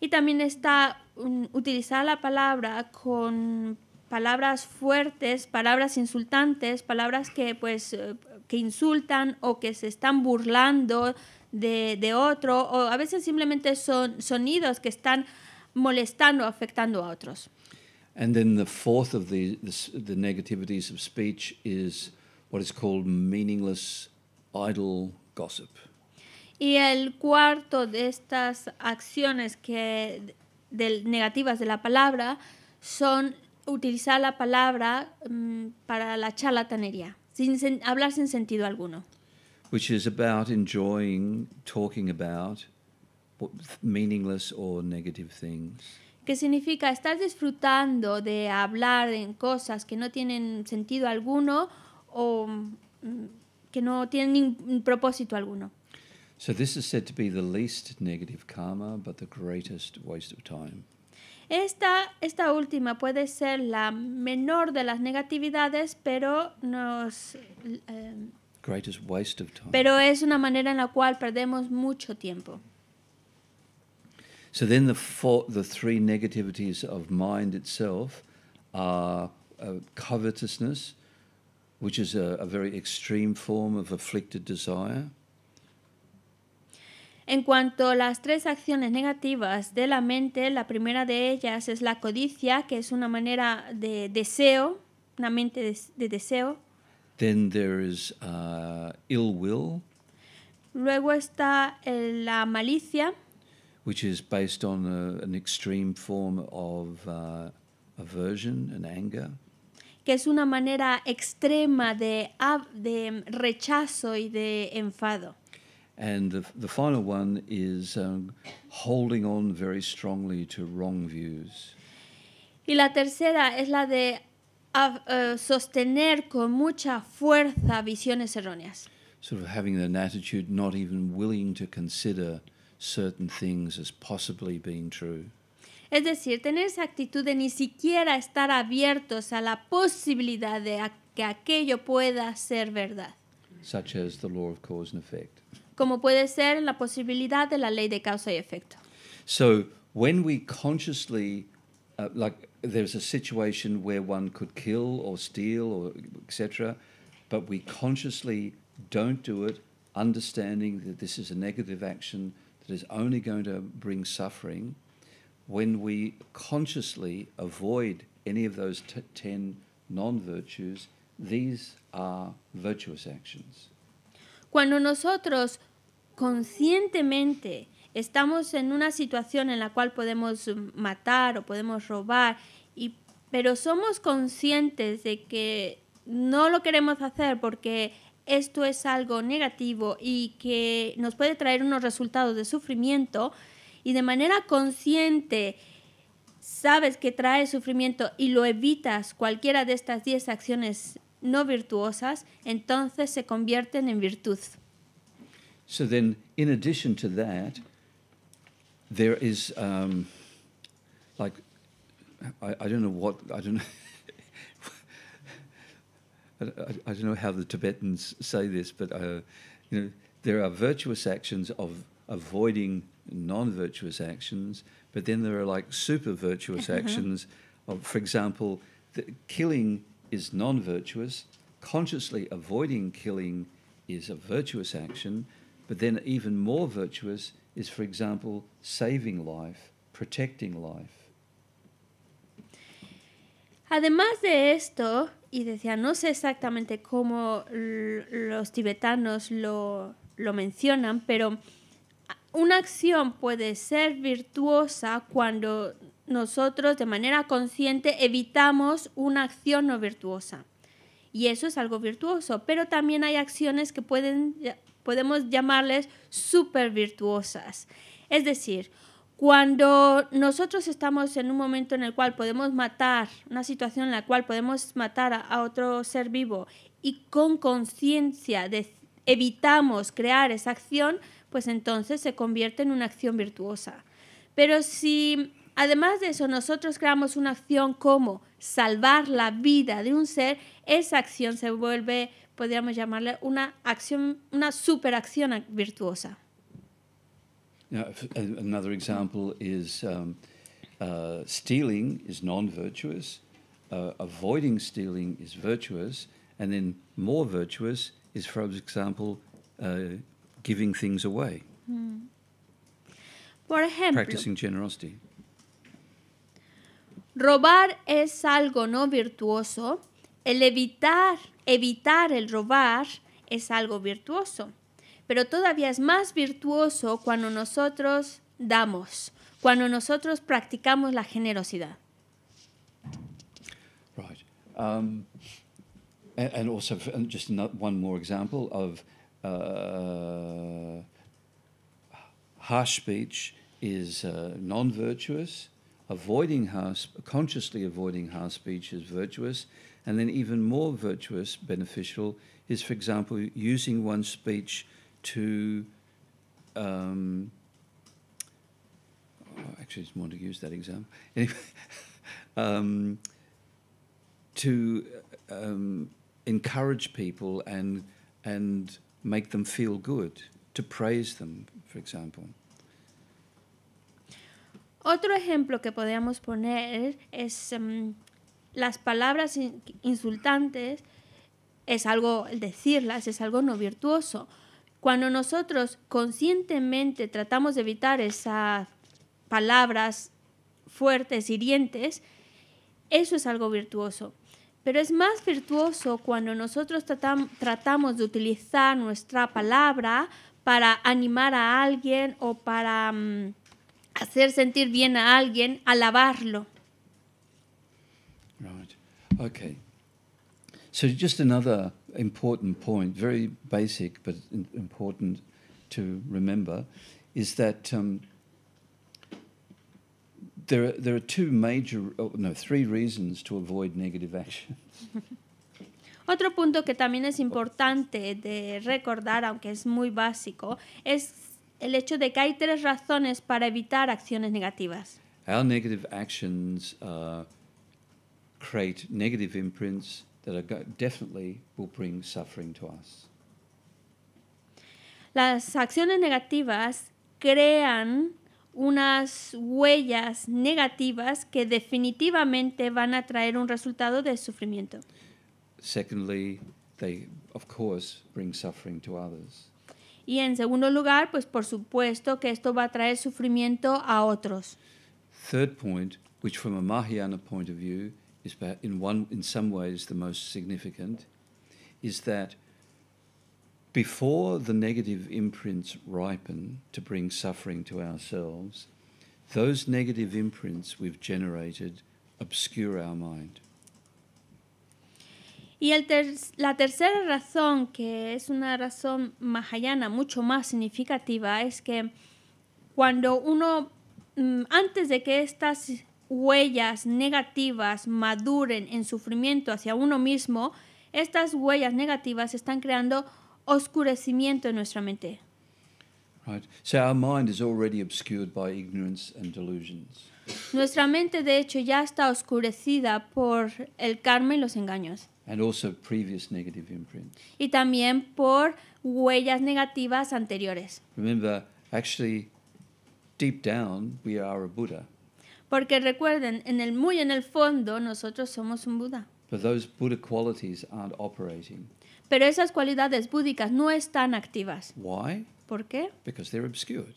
Y también está um, utilizar la palabra con palabras fuertes, palabras insultantes, palabras que pues eh, que insultan o que se están burlando de, otro, o a veces simplemente son sonidos que están molestando, afectando a otros. Y el cuarto de estas acciones que negativas de la palabra son utilizar la palabra mm, para la charlatanería, sin hablar sin sentido alguno which que significa estar disfrutando de hablar en cosas que no tienen sentido alguno o mm, que no tienen propósito alguno. So this is said to be the least negative karma, but the greatest waste of time. Esta, esta última puede ser la menor de las negatividades, pero nos, eh, greatest waste of time. Pero es una manera en la cual perdemos mucho tiempo. So then the four, the three negativities of mind itself are uh, covetousness, which is a, a very extreme form of afflicted desire. En cuanto a las tres acciones negativas de la mente, la primera de ellas es la codicia, que es una manera de deseo, una mente de, de deseo. Then there is uh, ill will. Luego está eh, la malicia. Which is based on a, uh, an extreme form of uh, aversion and anger. Que es una manera extrema de, de rechazo y de enfado. And the, the final one is um, holding on very strongly to wrong views. Y la tercera es la de a, uh, sostener con mucha fuerza visiones erróneas. Sort of having an attitude not even willing to consider certain things as possibly being true. Es decir, tener esa actitud de ni siquiera estar abiertos a la posibilidad de que aquello pueda ser verdad. Such as the law of cause and effect. Como puede ser la posibilidad de la ley de causa y efecto. So, when we consciously, uh, like there's a situation where one could kill or steal or etc., but we consciously don't do it, understanding that this is a negative action that is only going to bring suffering. When we consciously avoid any of those t- 10 non virtues, these are virtuous actions. Cuando nosotros conscientemente estamos en una situación en la cual podemos matar o podemos robar, y, pero somos conscientes de que no lo queremos hacer porque esto es algo negativo y que nos puede traer unos resultados de sufrimiento y de manera consciente sabes que trae sufrimiento y lo evitas cualquiera de estas 10 acciones no virtuosas, entonces se convierten en virtud. So then, addition to that, there is um, like I, I, don't know what I don't know. I, I, don't know how the Tibetans say this, but uh, you know there are virtuous actions of avoiding non-virtuous actions, but then there are like super virtuous mm-hmm. actions. Of, for example, killing is non-virtuous. Consciously avoiding killing is a virtuous action, but then even more virtuous saving protecting Además de esto, y decía, no sé exactamente cómo los tibetanos lo, lo mencionan, pero una acción puede ser virtuosa cuando nosotros de manera consciente evitamos una acción no virtuosa. Y eso es algo virtuoso, pero también hay acciones que pueden podemos llamarles super virtuosas. Es decir, cuando nosotros estamos en un momento en el cual podemos matar, una situación en la cual podemos matar a, otro ser vivo y con conciencia evitamos crear esa acción, pues entonces se convierte en una acción virtuosa. Pero si además de eso nosotros creamos una acción como salvar la vida de un ser, esa acción se vuelve podríamos llamarle una acción, una superacción virtuosa. another example is um, uh, stealing is non-virtuous, uh, avoiding stealing is virtuous, and then more virtuous is, for example, uh, giving things away. Hmm. practicing generosity. Robar es algo no virtuoso. El evitar Evitar el robar es algo virtuoso, pero todavía es más virtuoso cuando nosotros damos, cuando nosotros practicamos la generosidad. Right. Um, and, also, just one more example of uh, harsh speech is uh, non-virtuous. Avoiding harsh, consciously avoiding harsh speech is virtuous. And then, even more virtuous, beneficial is, for example, using one's speech to. Um, oh, actually, just want to use that example. Anyway, um, to um, encourage people and, and make them feel good, to praise them, for example. Otro ejemplo que podríamos poner es um, las palabras insultantes es algo, el decirlas es algo no virtuoso. Cuando nosotros conscientemente tratamos de evitar esas palabras fuertes, hirientes, eso es algo virtuoso. Pero es más virtuoso cuando nosotros tratamos de utilizar nuestra palabra para animar a alguien o para mm, hacer sentir bien a alguien, alabarlo. Mm-hmm. Okay. So just another important point, very basic but important to remember, is that um, there are, there are two major, oh, no, three reasons to avoid negative actions. Otro punto que también es importante de recordar, aunque es muy básico, es el hecho de que hay tres razones para evitar acciones negativas. Our negative actions are create negative imprints that are definitely will bring suffering to us. Las acciones negativas crean unas huellas negativas que definitivamente van a traer un resultado de sufrimiento. Secondly, they of course bring suffering to others. Y en segundo lugar, pues por supuesto que esto va a traer sufrimiento a otros. Third point, which from a Mahayana point of view is in one in some ways the most significant, is that before the negative imprints ripen to bring suffering to ourselves, those negative imprints we've generated obscure our mind. Y el ter la tercera razón, que es una razón mahayana mucho más significativa, es que cuando uno, mm, antes de que estas huellas negativas maduren en sufrimiento hacia uno mismo, estas huellas negativas están creando oscurecimiento en nuestra mente. Nuestra mente de hecho ya está oscurecida por el karma y los engaños. Y también por huellas negativas anteriores. Remember, actually deep down we are a Buddha. Porque recuerden, en el muy en el fondo nosotros somos un Buda. But those Buddha qualities aren't operating. Pero esas cualidades búdicas no están activas. Why? ¿Por qué? Because they're obscured.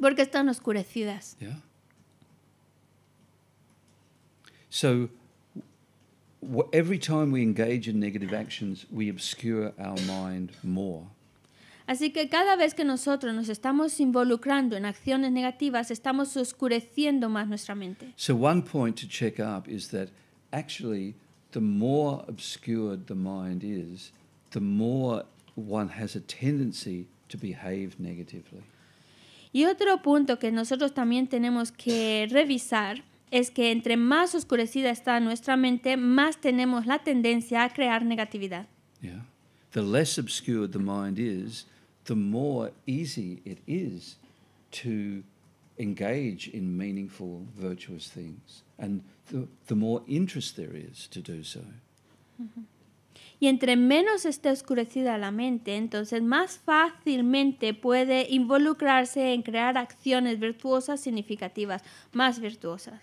Porque están oscurecidas. Yeah. So every time we engage in negative actions, we obscure our mind more. Así que cada vez que nosotros nos estamos involucrando en acciones negativas, estamos oscureciendo más nuestra mente. So one point to check up is that actually the more obscured the mind is, the more one has a tendency to behave negatively. Y otro punto que nosotros también tenemos que revisar es que entre más oscurecida está nuestra mente, más tenemos la tendencia a crear negatividad. Yeah. The less obscured the mind is, the more easy it is to engage in meaningful, virtuous things, and the, the more interest there is to do so. Y entre menos esté oscurecida la mente, entonces más fácilmente puede involucrarse en crear acciones virtuosas significativas, más virtuosas.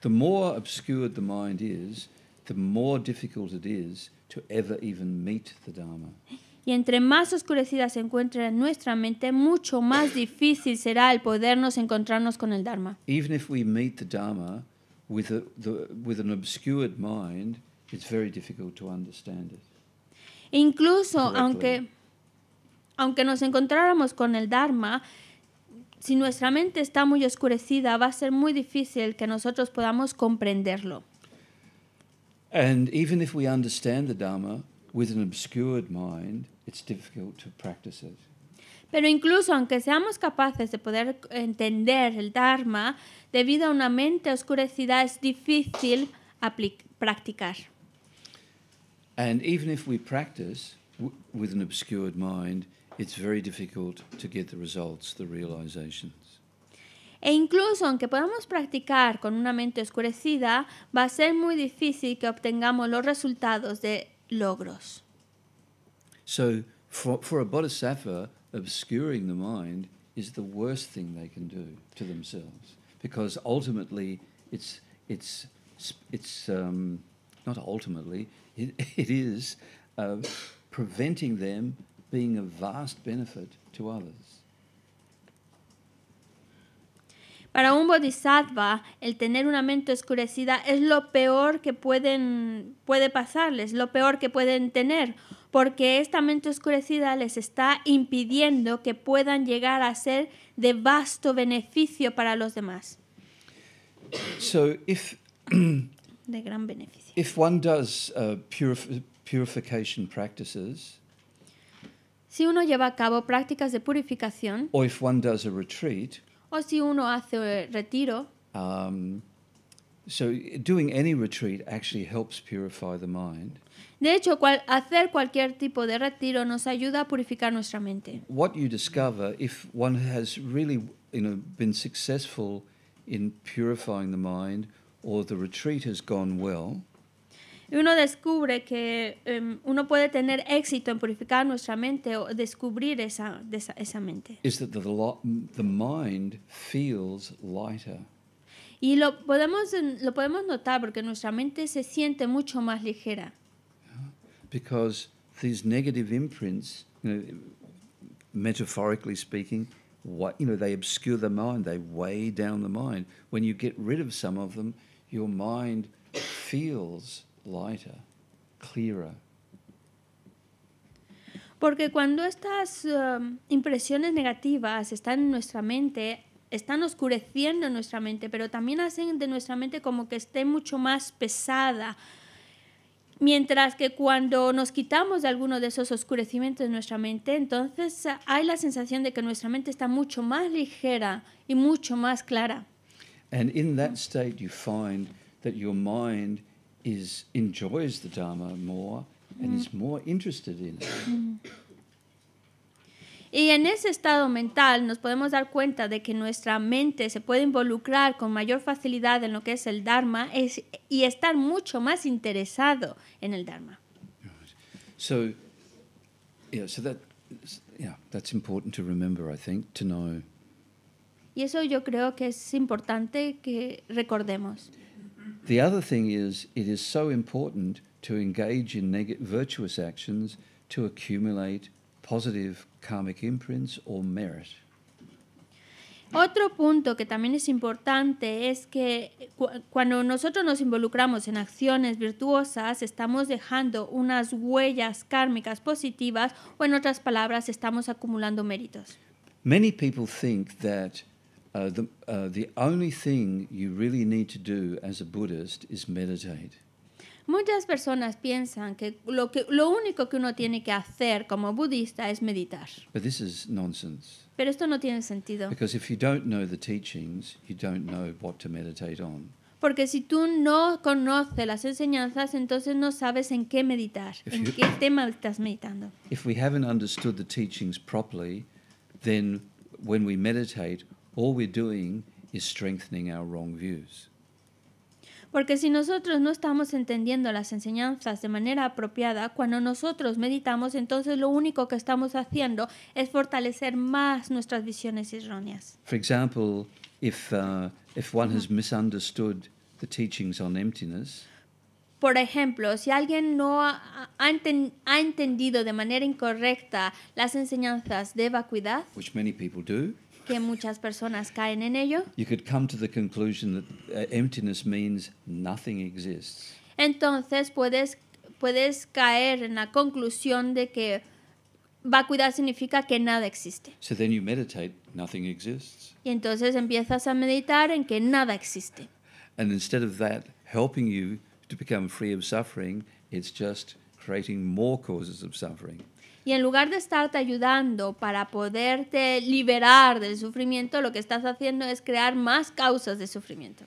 The more obscured the mind is, the more difficult it is to ever even meet the Dharma. Y entre más oscurecida se encuentre nuestra mente, mucho más difícil será el podernos encontrarnos con el Dharma. Even if we meet the Dharma with, the, with an obscured mind, it's very difficult to understand it. Incluso aunque, aunque nos encontráramos con el Dharma, si nuestra mente está muy oscurecida, va a ser muy difícil que nosotros podamos comprenderlo. And even if we understand the Dharma with an obscured mind, pero incluso aunque seamos capaces de poder entender el Dharma, debido a una mente oscurecida es difícil practicar. And even if we practice with an obscured mind, it's very difficult to get the results, the realizations. E incluso aunque podamos practicar con una mente oscurecida, va a ser muy difícil que obtengamos los resultados de logros. So for, for a bodhisattva, obscuring the mind is the worst thing they can do to themselves because ultimately it's, it's, it's um, not ultimately, it, it is uh, preventing them being a vast benefit to others. Para un bodhisattva, el tener una mente oscurecida es lo peor que pueden, puede pasarles, lo peor que pueden tener. porque esta mente oscurecida les está impidiendo que puedan llegar a ser de vasto beneficio para los demás. So if, de gran beneficio. If one does uh, purification practices, si uno lleva a cabo prácticas de purificación, if one does a retreat, o si uno hace retiro, um, so doing any retreat actually helps purify the mind. De hecho, hacer cualquier tipo de retiro nos ayuda a purificar nuestra mente. What you discover if one has really, you know, been successful in purifying the mind or the retreat has gone well. Uno descubre que em, uno puede tener éxito en purificar nuestra mente o descubrir esa, esa, mente. Is the mind feels lighter. Y lo podemos, lo podemos notar porque nuestra mente se siente mucho más ligera because these negative imprints, you know, metaphorically speaking, what, you know, they obscure the mind, they weigh down the mind. When you get rid of some of them, your mind feels lighter, clearer. Porque cuando estas um, impresiones negativas están en nuestra mente, están oscureciendo nuestra mente, pero también hacen de nuestra mente como que esté mucho más pesada, Mientras que cuando nos quitamos de alguno de esos oscurecimientos de nuestra mente, entonces hay la sensación de que nuestra mente está mucho más ligera y mucho más clara. And in that state you find that your mind enjoys the dharma more and is mm. more interested in it. Mm. Y en ese estado mental nos podemos dar cuenta de que nuestra mente se puede involucrar con mayor facilidad en lo que es el Dharma y estar mucho más interesado en el Dharma. Y eso yo creo que es importante que recordemos. The other thing is, it is so important to engage in virtuous actions to accumulate positive karmic imprints merit. Otro punto que también es importante es que cuando nosotros nos involucramos en acciones virtuosas, estamos dejando unas huellas kármicas positivas o en otras palabras, estamos acumulando méritos. Many people think that uh, the, uh, the only thing you really need to do as a Buddhist is meditate. Muchas personas piensan que lo, único que uno tiene que hacer como budista es meditar. Pero esto no tiene sentido. Porque si tú no conoces las enseñanzas, entonces no sabes en qué meditar, en qué tema estás meditando. If we haven't understood the teachings properly, then when we meditate, all we're doing is strengthening our wrong views. Porque si nosotros no estamos entendiendo las enseñanzas de manera apropiada, cuando nosotros meditamos, entonces lo único que estamos haciendo es fortalecer más nuestras visiones erróneas. por ejemplo, si alguien no ha, entendido de manera incorrecta las enseñanzas de vacuidad, which many people do, que muchas personas caen en ello. You could come to the conclusion that uh, emptiness means nothing exists. Entonces puedes puedes caer en la conclusión de que vacuidad significa que nada existe. So then you meditate, nothing exists. Y entonces empiezas a meditar en que nada existe. And instead of that helping you to become free of suffering, it's just creating more causes of suffering. Y en lugar de estarte ayudando para poderte liberar del sufrimiento, lo que estás haciendo es crear más causas de sufrimiento.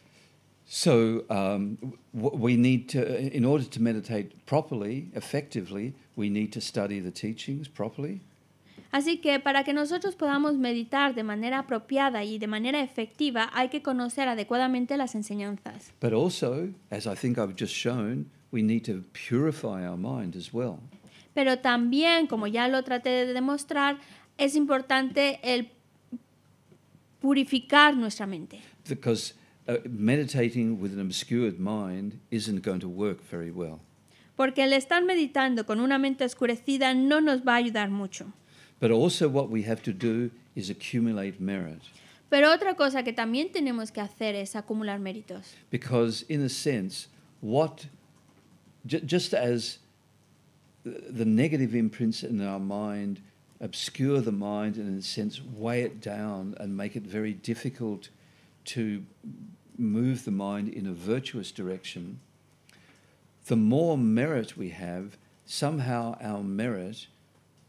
Así que para que nosotros podamos meditar de manera apropiada y de manera efectiva, hay que conocer adecuadamente las enseñanzas. But also, as I think I've just shown, we need to purify our mind well pero también, como ya lo traté de demostrar, es importante el purificar nuestra mente. Porque el estar meditando con una mente oscurecida no nos va a ayudar mucho. Pero otra cosa que también tenemos que hacer es acumular méritos. Because in what just as the negative imprints in our mind obscure the mind and, in a sense, weigh it down and make it very difficult to move the mind in a virtuous direction. The more merit we have, somehow our merit,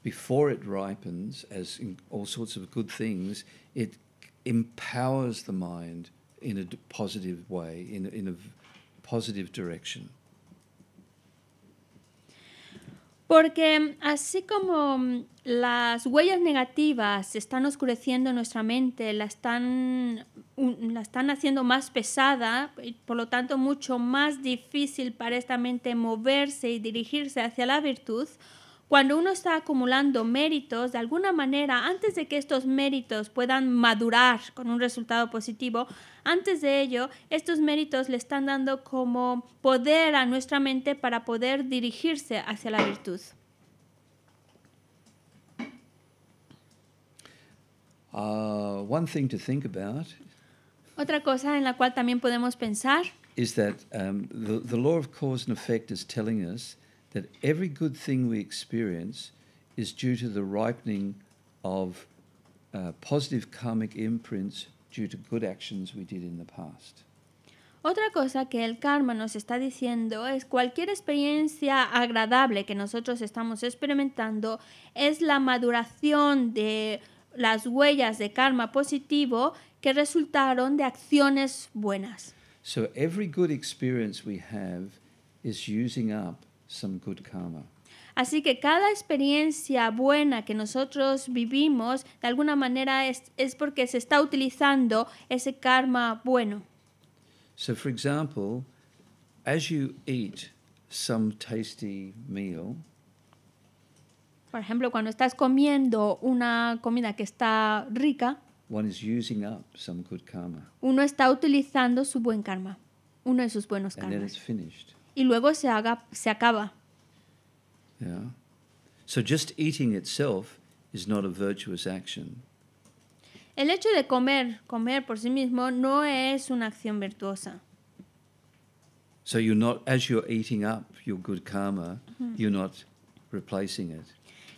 before it ripens, as in all sorts of good things, it empowers the mind in a positive way, in, in a positive direction. Porque así como mm, las huellas negativas están oscureciendo nuestra mente, la están, están haciendo más pesada, y por lo tanto mucho más difícil para esta mente moverse y dirigirse hacia la virtud, cuando uno está acumulando méritos, de alguna manera, antes de que estos méritos puedan madurar con un resultado positivo, antes de ello, estos méritos le están dando como poder a nuestra mente para poder dirigirse hacia la virtud. Uh, Otra cosa en la cual también podemos pensar es que la the law of cause and effect is that every good thing we experience is due to the ripening of uh, positive karmic imprints due to good actions we did in the past. Otra cosa que el karma nos está diciendo es cualquier experiencia agradable que nosotros estamos experimentando es la maduración de las huellas de karma positivo que resultaron de acciones buenas. So every good experience we have is using up Así que cada experiencia buena que nosotros vivimos, de alguna manera es, es porque se está utilizando ese karma bueno. por ejemplo, cuando estás comiendo una comida que está rica, uno está utilizando su buen karma, uno de sus buenos karmas y luego se, haga, se acaba. Yeah. So just eating itself is not a virtuous action. El hecho de comer, comer por sí mismo, no es una acción virtuosa. So you're not, as you're eating up your good karma, you're not replacing it.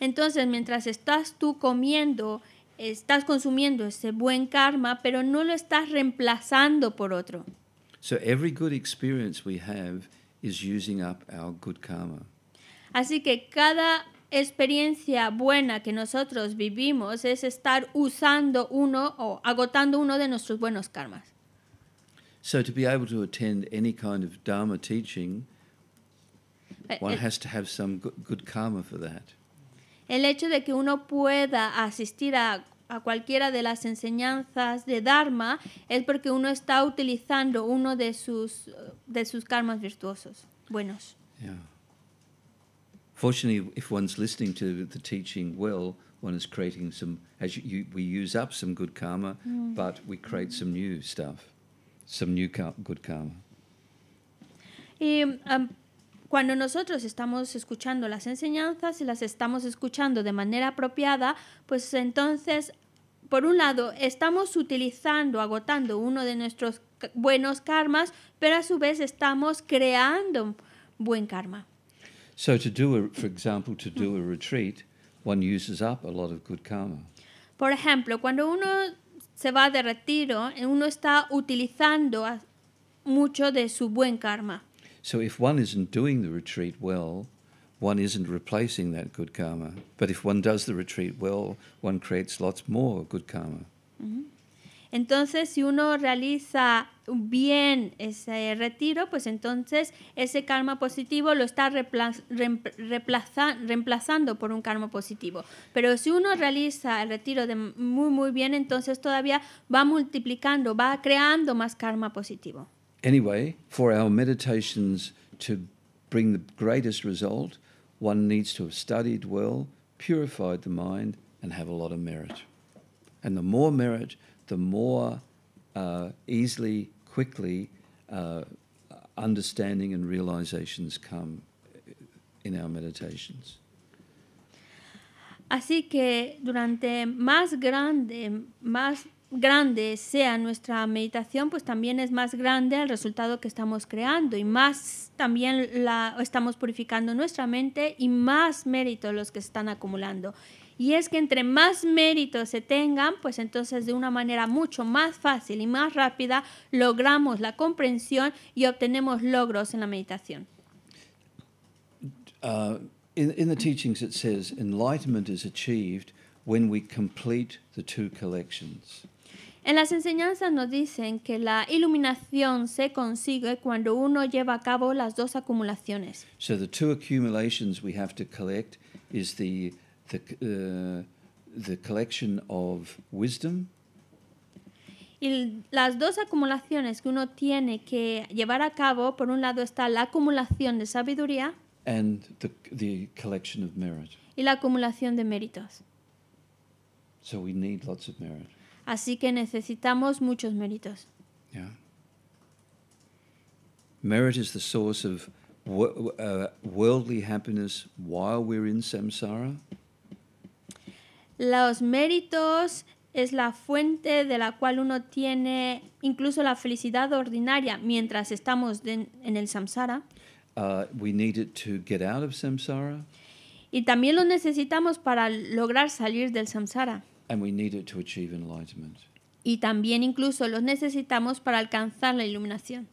Entonces, mientras estás tú comiendo, estás consumiendo ese buen karma, pero no lo estás reemplazando por otro. So every good experience we have is using up our good karma. Así que cada experiencia buena que nosotros vivimos es estar usando uno o agotando uno de nuestros buenos karmas. So to be able to attend any kind of dharma teaching, eh, one eh, has to have some good, good karma for that. El hecho de que uno pueda asistir a a cualquiera de las enseñanzas de Dharma es porque uno está utilizando uno de sus, de sus karmas virtuosos, buenos. Fortunately, if one's listening to the teaching well, one is creating some, as you, we use up some good karma, mm. but we create some new stuff, some new good karma. Y, um, cuando nosotros estamos escuchando las enseñanzas y las estamos escuchando de manera apropiada, pues entonces por un lado, estamos utilizando, agotando uno de nuestros buenos karmas, pero a su vez estamos creando buen karma. So to do, for example, to do a retreat, one uses up a lot of good karma. Por ejemplo, cuando uno se va de retiro, eh, uno está utilizando mucho de su buen karma. So if one isn't doing the retreat well, one isn't replacing that good karma. But if one does the retreat well, one creates lots more good karma. Mm-hmm. Entonces, si uno realiza bien ese retiro, pues entonces ese karma positivo lo está reemplaza, reemplazando por un karma positivo. Pero si uno realiza el retiro de muy, muy bien, entonces todavía va multiplicando, va creando más karma positivo. Anyway, for our meditations to bring the greatest result, one needs to have studied well, purified the mind, and have a lot of merit. And the more merit, the more uh, easily, quickly, uh, understanding and realizations come in our meditations. Así que durante más grande, más grande sea nuestra meditación, pues también es más grande el resultado que estamos creando y más también la, estamos purificando nuestra mente y más méritos los que se están acumulando. Y es que entre más méritos se tengan, pues entonces de una manera mucho más fácil y más rápida logramos la comprensión y obtenemos logros en la meditación. Uh, in the teachings it says enlightenment is achieved when we complete the two collections. En las enseñanzas nos dicen que la iluminación se consigue cuando uno lleva a cabo las dos acumulaciones. So the two accumulations we have to collect is the the uh, the collection of wisdom. Y las dos acumulaciones que uno tiene que llevar a cabo, por un lado está la acumulación de sabiduría and the, the collection of merit. y la acumulación de méritos. So we need lots of merit. Así que necesitamos muchos méritos. Merit Los méritos es la fuente de la cual uno tiene incluso la felicidad ordinaria mientras estamos en el samsara. Uh, samsara. Y también lo necesitamos para lograr salir del samsara. And we need it to achieve enlightenment. Y también incluso los necesitamos para alcanzar la iluminación.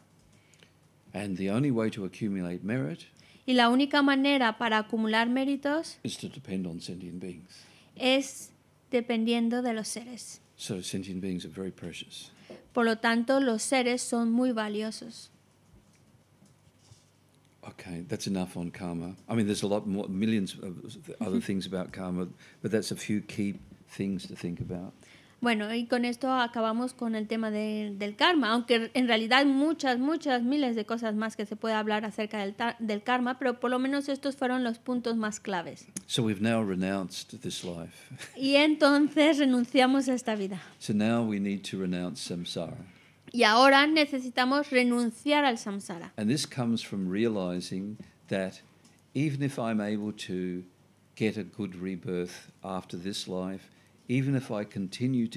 And the only way to accumulate merit y la única manera para acumular méritos is to depend on sentient beings. es dependiendo de los seres. So sentient beings are very precious. Por lo tanto, los seres son muy valiosos. Okay, that's enough on karma. I mean, there's a lot more, millions of other things about karma, but that's a few key bueno, y con esto acabamos con el tema del karma, aunque en realidad muchas, muchas, miles de cosas más que se puede hablar acerca del, karma, pero por lo menos estos fueron los puntos más claves. Y entonces renunciamos a esta vida. Y ahora necesitamos renunciar al samsara. And this comes from realizing that even if I'm able to get a good rebirth after this life, I continue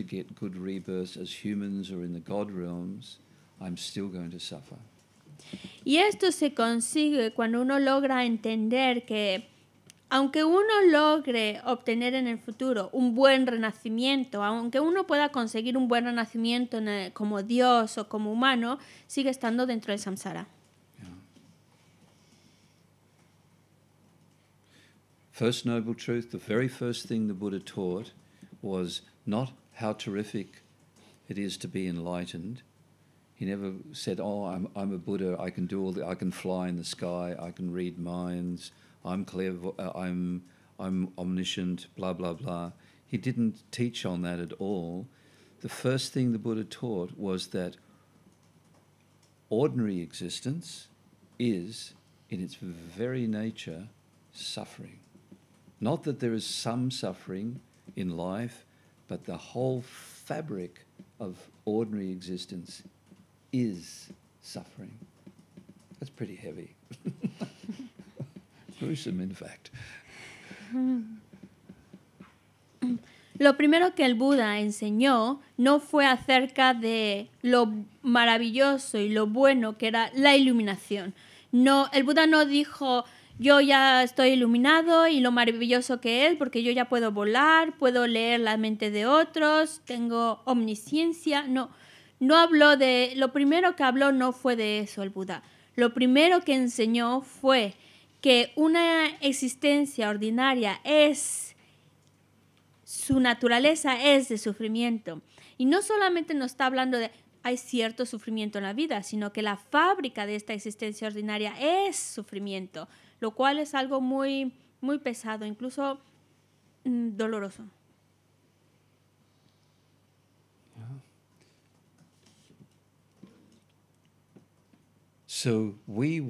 Y esto se consigue cuando uno logra entender que aunque uno logre obtener en el futuro un buen renacimiento, aunque uno pueda conseguir un buen renacimiento como Dios o como humano, sigue estando dentro del samsara. First noble truth, the very first thing the Buddha taught was not how terrific it is to be enlightened. He never said, "Oh, I'm, I'm a Buddha. I can do all. The, I can fly in the sky. I can read minds. I'm clear. I'm I'm omniscient." Blah blah blah. He didn't teach on that at all. The first thing the Buddha taught was that ordinary existence is, in its very nature, suffering. Not that there is some suffering in life, but the whole fabric of ordinary existence is suffering. That's pretty heavy. Gruesome, in fact. Lo primero que el Buda enseñó no fue acerca de lo maravilloso y lo bueno que era la iluminación. No, el Buda no dijo, yo ya estoy iluminado y lo maravilloso que es, porque yo ya puedo volar, puedo leer la mente de otros, tengo omnisciencia. No, no habló de, lo primero que habló no fue de eso el Buda. Lo primero que enseñó fue que una existencia ordinaria es, su naturaleza es de sufrimiento. Y no solamente nos está hablando de, hay cierto sufrimiento en la vida, sino que la fábrica de esta existencia ordinaria es sufrimiento lo cual es algo muy, muy pesado, incluso mm, doloroso. So we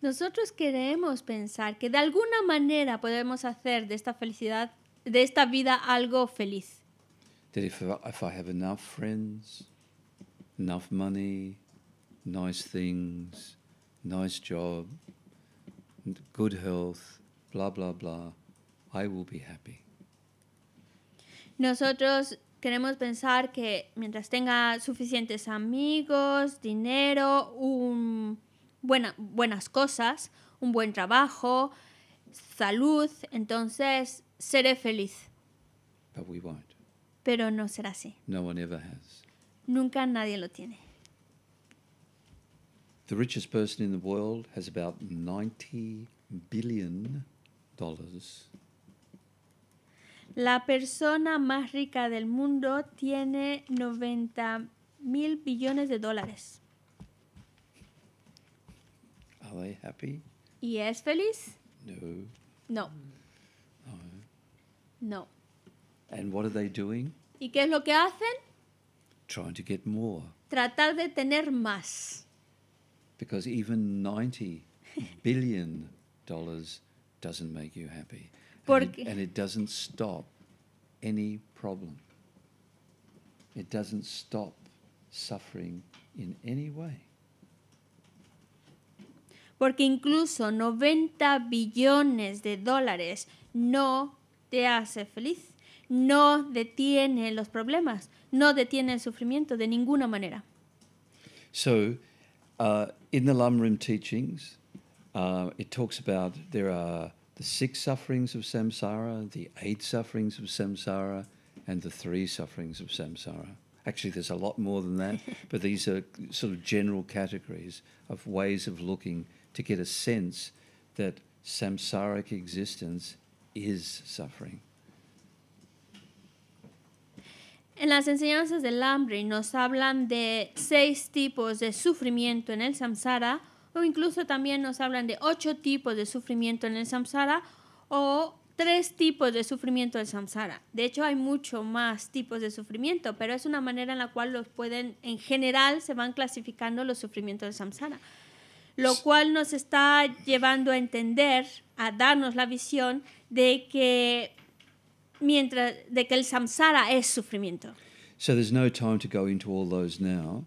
Nosotros queremos pensar que de alguna manera podemos hacer de esta felicidad, de esta vida algo feliz. if I enough money, nice things, nice job, good health, blah, blah, blah, I will be happy. Nosotros queremos pensar que mientras tenga suficientes amigos, dinero, buenas cosas, un buen trabajo, salud, entonces seré feliz. Pero no será así. No one ever has. Nunca nadie lo tiene. The richest person in the world has about 90 billion dollars. La persona más rica del mundo tiene 90 mil billones de dólares. Are they happy? ¿Y es feliz? No. No. No. No. And what are they doing? ¿Y qué es lo que hacen? trying to get more. Tratar de tener más. Because even 90 billion dollars doesn't make you happy. Porque and, it, and it doesn't stop any problem. It doesn't stop suffering in any way. Porque incluso 90 billones de dólares no te hace feliz no detiene los problemas, no detiene el sufrimiento de ninguna manera. So, uh, in the Lamrim teachings, uh, it talks about there are the six sufferings of samsara, the eight sufferings of samsara, and the three sufferings of samsara. Actually, there's a lot more than that, but these are sort of general categories of ways of looking to get a sense that samsaric existence is suffering. En las enseñanzas del hambre nos hablan de seis tipos de sufrimiento en el samsara o incluso también nos hablan de ocho tipos de sufrimiento en el samsara o tres tipos de sufrimiento del samsara. De hecho, hay mucho más tipos de sufrimiento, pero es una manera en la cual los pueden, en general, se van clasificando los sufrimientos del samsara. Lo cual nos está llevando a entender, a darnos la visión de que mientras de que el samsara es sufrimiento. So there's no time to go into all those now.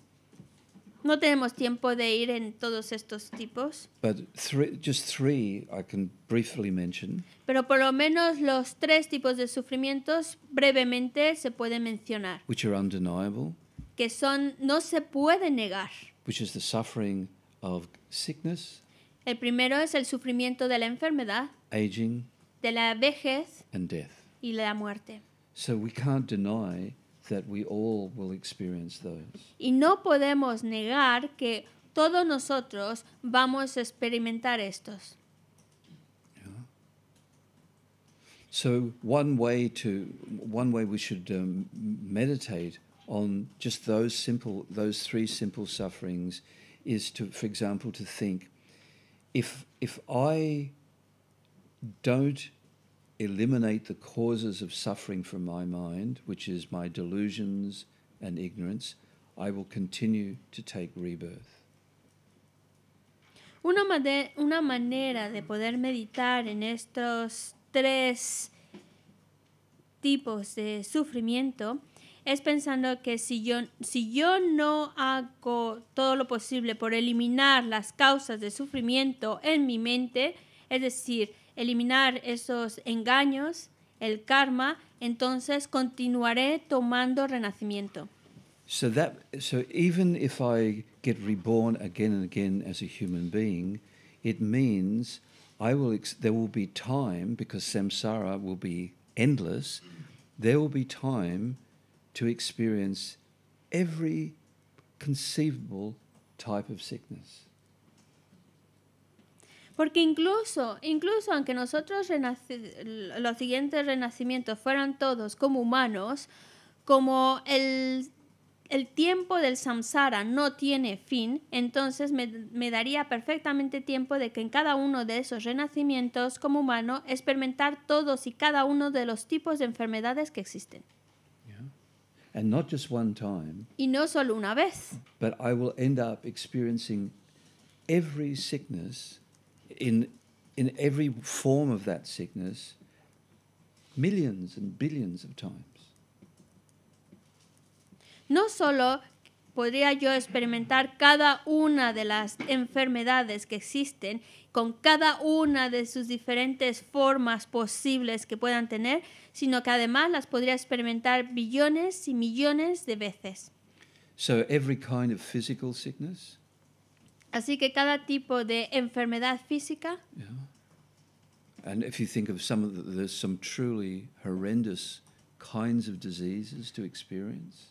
No tenemos tiempo de ir en todos estos tipos. But three, just three I can briefly mention. Pero por lo menos los tres tipos de sufrimientos brevemente se pueden mencionar. Which are undeniable. Que son no se puede negar. Which is the suffering of sickness. El primero es el sufrimiento de la enfermedad. Aging. De la vejez. And death. y la muerte. So we can't deny that we all will experience those. Y no podemos negar que todos nosotros vamos a experimentar estos. So one way to one way we should um, meditate on just those simple those three simple sufferings is to for example to think if if I don't eliminate the causes of suffering from my mind, which is my delusions and ignorance, I will continue to take rebirth. Una, una manera de poder meditar en estos tres tipos de sufrimiento es pensando que si yo, si yo no hago todo lo posible por eliminar las causas de sufrimiento en mi mente, es decir, eliminar esos engaños, el karma, entonces continuaré tomando renacimiento. So that so even if I get reborn again and again as a human being, it means I will there will be time because samsara will be endless. There will be time to experience every conceivable type of sickness. Porque incluso, incluso aunque nosotros los siguientes renacimientos fueran todos como humanos, como el, el tiempo del samsara no tiene fin, entonces me, me, daría perfectamente tiempo de que en cada uno de esos renacimientos como humano experimentar todos y cada uno de los tipos de enfermedades que existen. y no solo una vez. But I will end every in, in every form of sickness millions and billions of times. No solo podría yo experimentar cada una de las enfermedades que existen con cada una de sus diferentes formas posibles que puedan tener, sino que además las podría experimentar billones y millones de veces. So every kind of physical sickness Así que cada tipo de enfermedad física.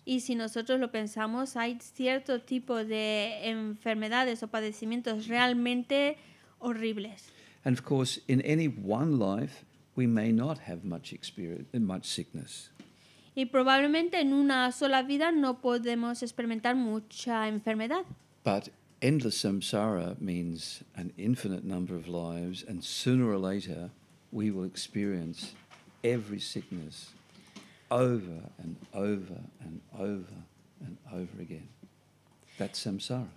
Y si nosotros lo pensamos, hay cierto tipo de enfermedades o padecimientos realmente horribles. any one life, we may not have much experience, much sickness. Y probablemente en una sola vida no podemos experimentar mucha enfermedad. endless samsara means an infinite number of lives, and sooner or later we will experience every sickness over and over and over and over again. That's samsara.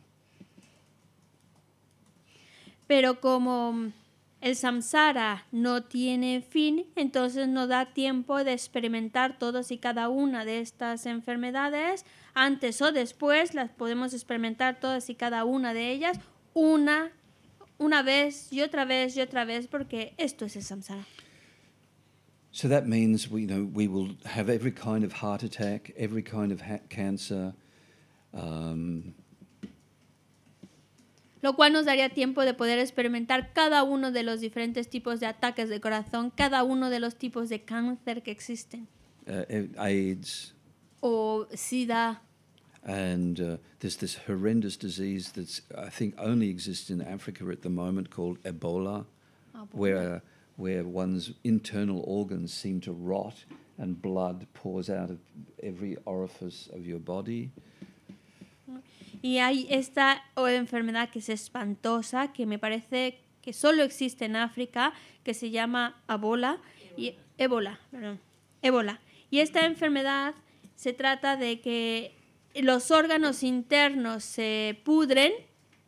Pero como el samsara no tiene fin, entonces no da tiempo de experimentar todas y cada una de estas enfermedades. Antes o después las podemos experimentar todas y cada una de ellas una, una vez y otra vez y otra vez porque esto es el samsara. So that means we, know, we will have every kind of heart attack, every kind of cancer, um, lo cual nos daría tiempo de poder experimentar cada uno de los diferentes tipos de ataques de corazón, cada uno de los tipos de cáncer que existen. Uh, eh, AIDS. O SIDA. and uh, there's this horrendous disease that I think only exists in Africa at the moment called Ebola, Ebola, where where one's internal organs seem to rot and blood pours out of every orifice of your body. Y hay esta oh, enfermedad que es espantosa, que me parece que solo existe en África, que se llama ebola. y, ébola, ébola. Y esta enfermedad se trata de que los órganos internos se pudren,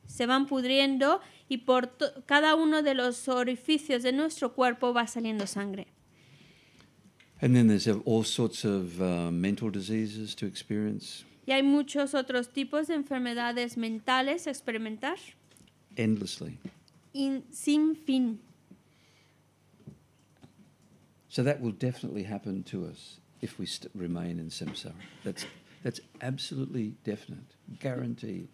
se van pudriendo y por cada uno de los orificios de nuestro cuerpo va saliendo sangre. And all sorts of uh, mental diseases to experience. Y hay muchos otros tipos de enfermedades mentales a experimentar. Endlessly. sin fin. So that will definitely happen to us if we remain in samsara. That's, absolutely definite, guaranteed.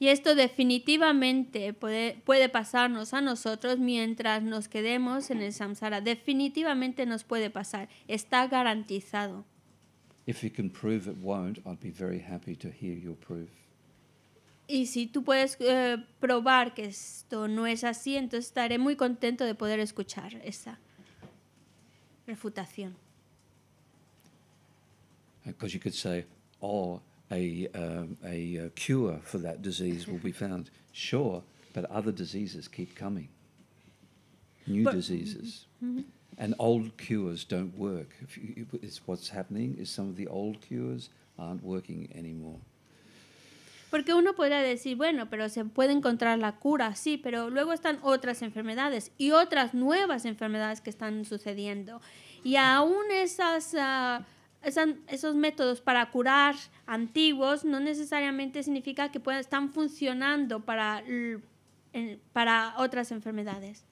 Y esto definitivamente puede, puede, pasarnos a nosotros mientras nos quedemos en el samsara. Definitivamente nos puede pasar. Está garantizado. If you can prove it won't, I'd be very happy to hear your proof. Y si tú puedes eh, probar que esto no es así, entonces estaré muy contento de poder escuchar esa refutación. Because you could say, oh, a, um, a, a uh, cure for that disease will be found. Sure, but other diseases keep coming. New But, diseases. Mm -hmm. And old cures don't work. it's what's happening is some of the old cures aren't working anymore. Porque uno podría decir, bueno, pero se puede encontrar la cura, sí, pero luego están otras enfermedades y otras nuevas enfermedades que están sucediendo. Y aún esas, ah, esos métodos para curar antiguos no necesariamente significa que están funcionando para, para otras enfermedades.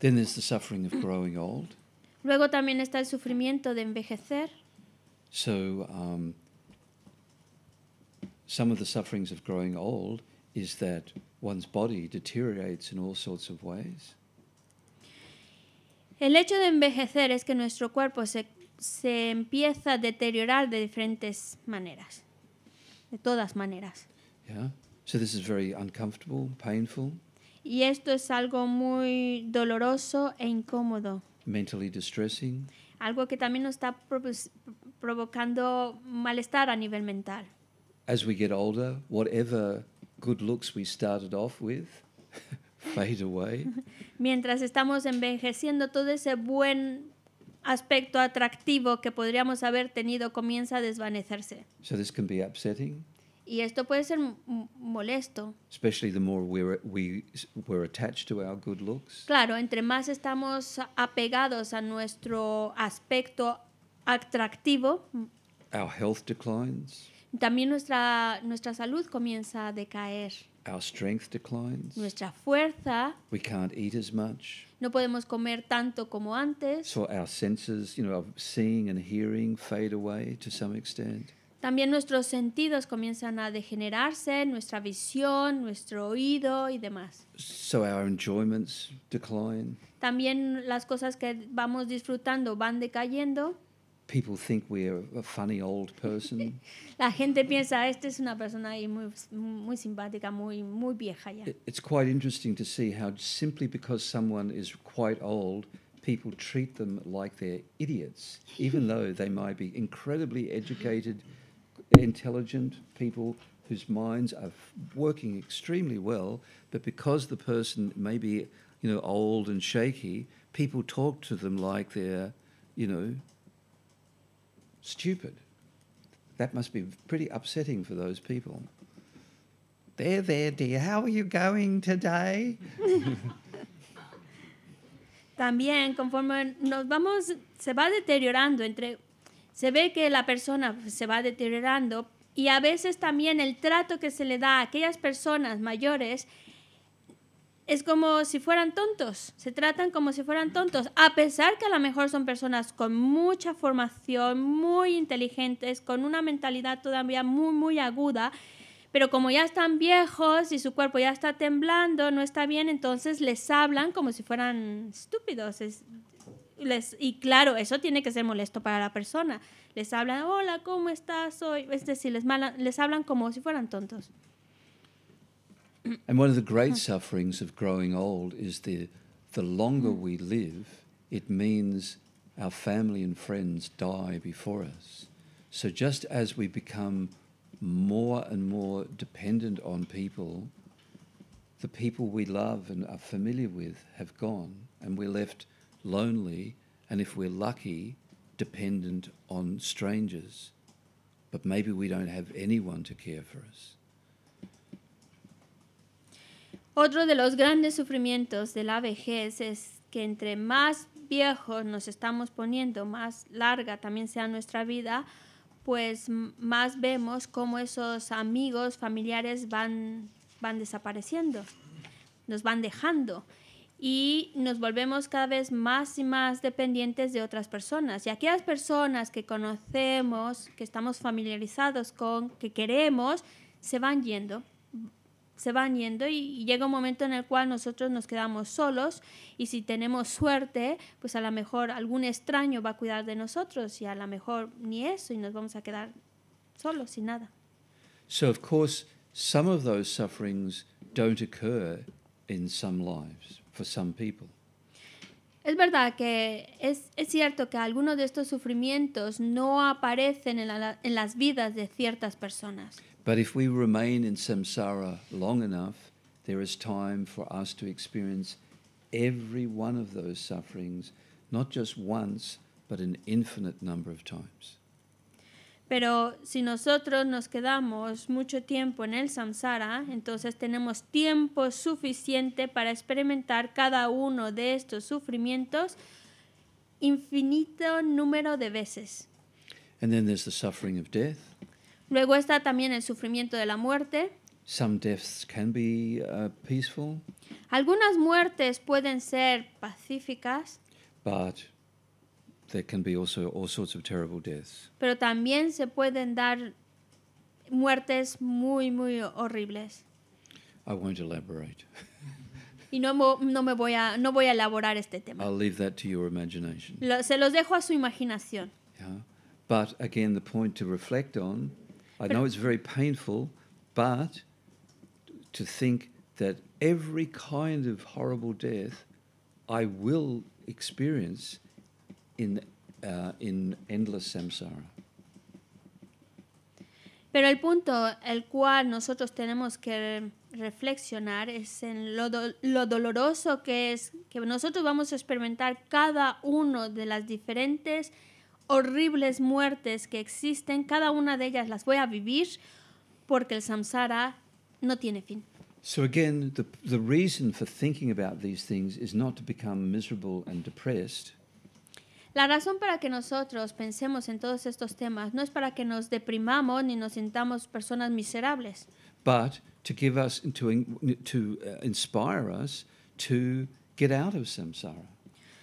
Then there's the suffering of growing old. Luego también está el sufrimiento de envejecer. So um, some of the sufferings of growing old is that one's body deteriorates in all sorts of ways. El hecho de envejecer es que nuestro cuerpo se, se empieza a deteriorar de diferentes maneras, de todas maneras. Yeah. So this is very uncomfortable, painful. Y esto es algo muy doloroso e incómodo. Mentally distressing. Algo que también nos está provocando malestar a nivel mental. As we get older, whatever good looks we started off with fade away. Mientras estamos envejeciendo, todo ese buen aspecto atractivo que podríamos haber tenido comienza a desvanecerse. this can be upsetting. Y esto puede ser molesto. Especially the more we're, we, we're attached to our good looks. Claro, entre más estamos apegados a nuestro aspecto atractivo, our health declines. También nuestra, nuestra salud comienza a decaer. Our strength declines. Nuestra fuerza. We can't eat as much. No podemos comer tanto como antes. So our senses, you know, of seeing and hearing fade away to some extent. También nuestros sentidos comienzan a degenerarse, nuestra visión, nuestro oído y demás. So our enjoyments decline. También las cosas que vamos disfrutando van decayendo. People think we're a funny old person. La gente piensa esta es una persona muy muy simpática, muy muy vieja ya. It's quite interesting to see how simply because someone is quite old people treat them like they're idiots even though they might be incredibly educated intelligent people whose minds are working extremely well, but because the person may be, you know, old and shaky, people talk to them like they're, you know, stupid. That must be pretty upsetting for those people. There, there, dear, how are you going today? También, conforme nos vamos, se va deteriorando entre se ve que la persona pues, se va deteriorando y a veces también el trato que se le da a aquellas personas mayores es como si fueran tontos, se tratan como si fueran tontos, a pesar que a lo mejor son personas con mucha formación, muy inteligentes, con una mentalidad todavía muy, muy aguda, pero como ya están viejos y su cuerpo ya está temblando, no está bien, entonces les hablan como si fueran estúpidos. Les, y claro, eso tiene que ser molesto para la persona. Les hablan, hola, ¿cómo estás hoy? Es decir, les, les hablan como si fueran tontos. And one of the great sufferings of growing old is the, the longer we live, it means our family and friends die before us. So just as we become more and more dependent on people, the people we love and are familiar with have gone, and we're left lonely, and if we're lucky, dependent on strangers. But maybe we don't have anyone to care for us. Otro de los grandes sufrimientos de la vejez es que entre más viejos nos estamos poniendo, más larga también sea nuestra vida, pues más vemos cómo esos amigos, familiares van, van desapareciendo, nos van dejando y nos volvemos cada vez más y más dependientes de otras personas. Y aquellas personas que conocemos, que estamos familiarizados con, que queremos, se van yendo, se van yendo y, llega un momento en el cual nosotros nos quedamos solos y si tenemos suerte, pues a lo mejor algún extraño va a cuidar de nosotros y a lo mejor ni eso y nos vamos a quedar solos sin nada. So of course some of those sufferings don't occur in some lives. for some people. Es verdad que es, es, cierto que algunos de estos sufrimientos no aparecen en, la, en las vidas de ciertas personas. But if we remain in samsara long enough, there is time for us to experience every one of those sufferings, not just once, but an infinite number of times. Pero si nosotros nos quedamos mucho tiempo en el samsara, entonces tenemos tiempo suficiente para experimentar cada uno de estos sufrimientos infinito número de veces. Luego está también el sufrimiento de la muerte. Uh, Algunas muertes pueden ser pacíficas. there can be also all sorts of terrible deaths. Pero también se pueden dar muertes muy muy horribles. I won't elaborate. y no, no me voy a no voy a elaborar este tema. I'll leave that to your imagination. Lo, se los dejo a su imaginación. Yeah. But again the point to reflect on, I Pero, know it's very painful, but to think that every kind of horrible death I will experience Uh, Pero el punto el cual nosotros tenemos que reflexionar es en lo, doloroso que es que nosotros vamos a experimentar cada uno de las diferentes horribles muertes que existen, cada una de ellas las voy a vivir porque el samsara no tiene fin. So again, the, reason for thinking about these things is not to become miserable and depressed. La razón para que nosotros pensemos en todos estos temas no es para que nos deprimamos ni nos sintamos personas miserables. But to uh, inspire us to get out of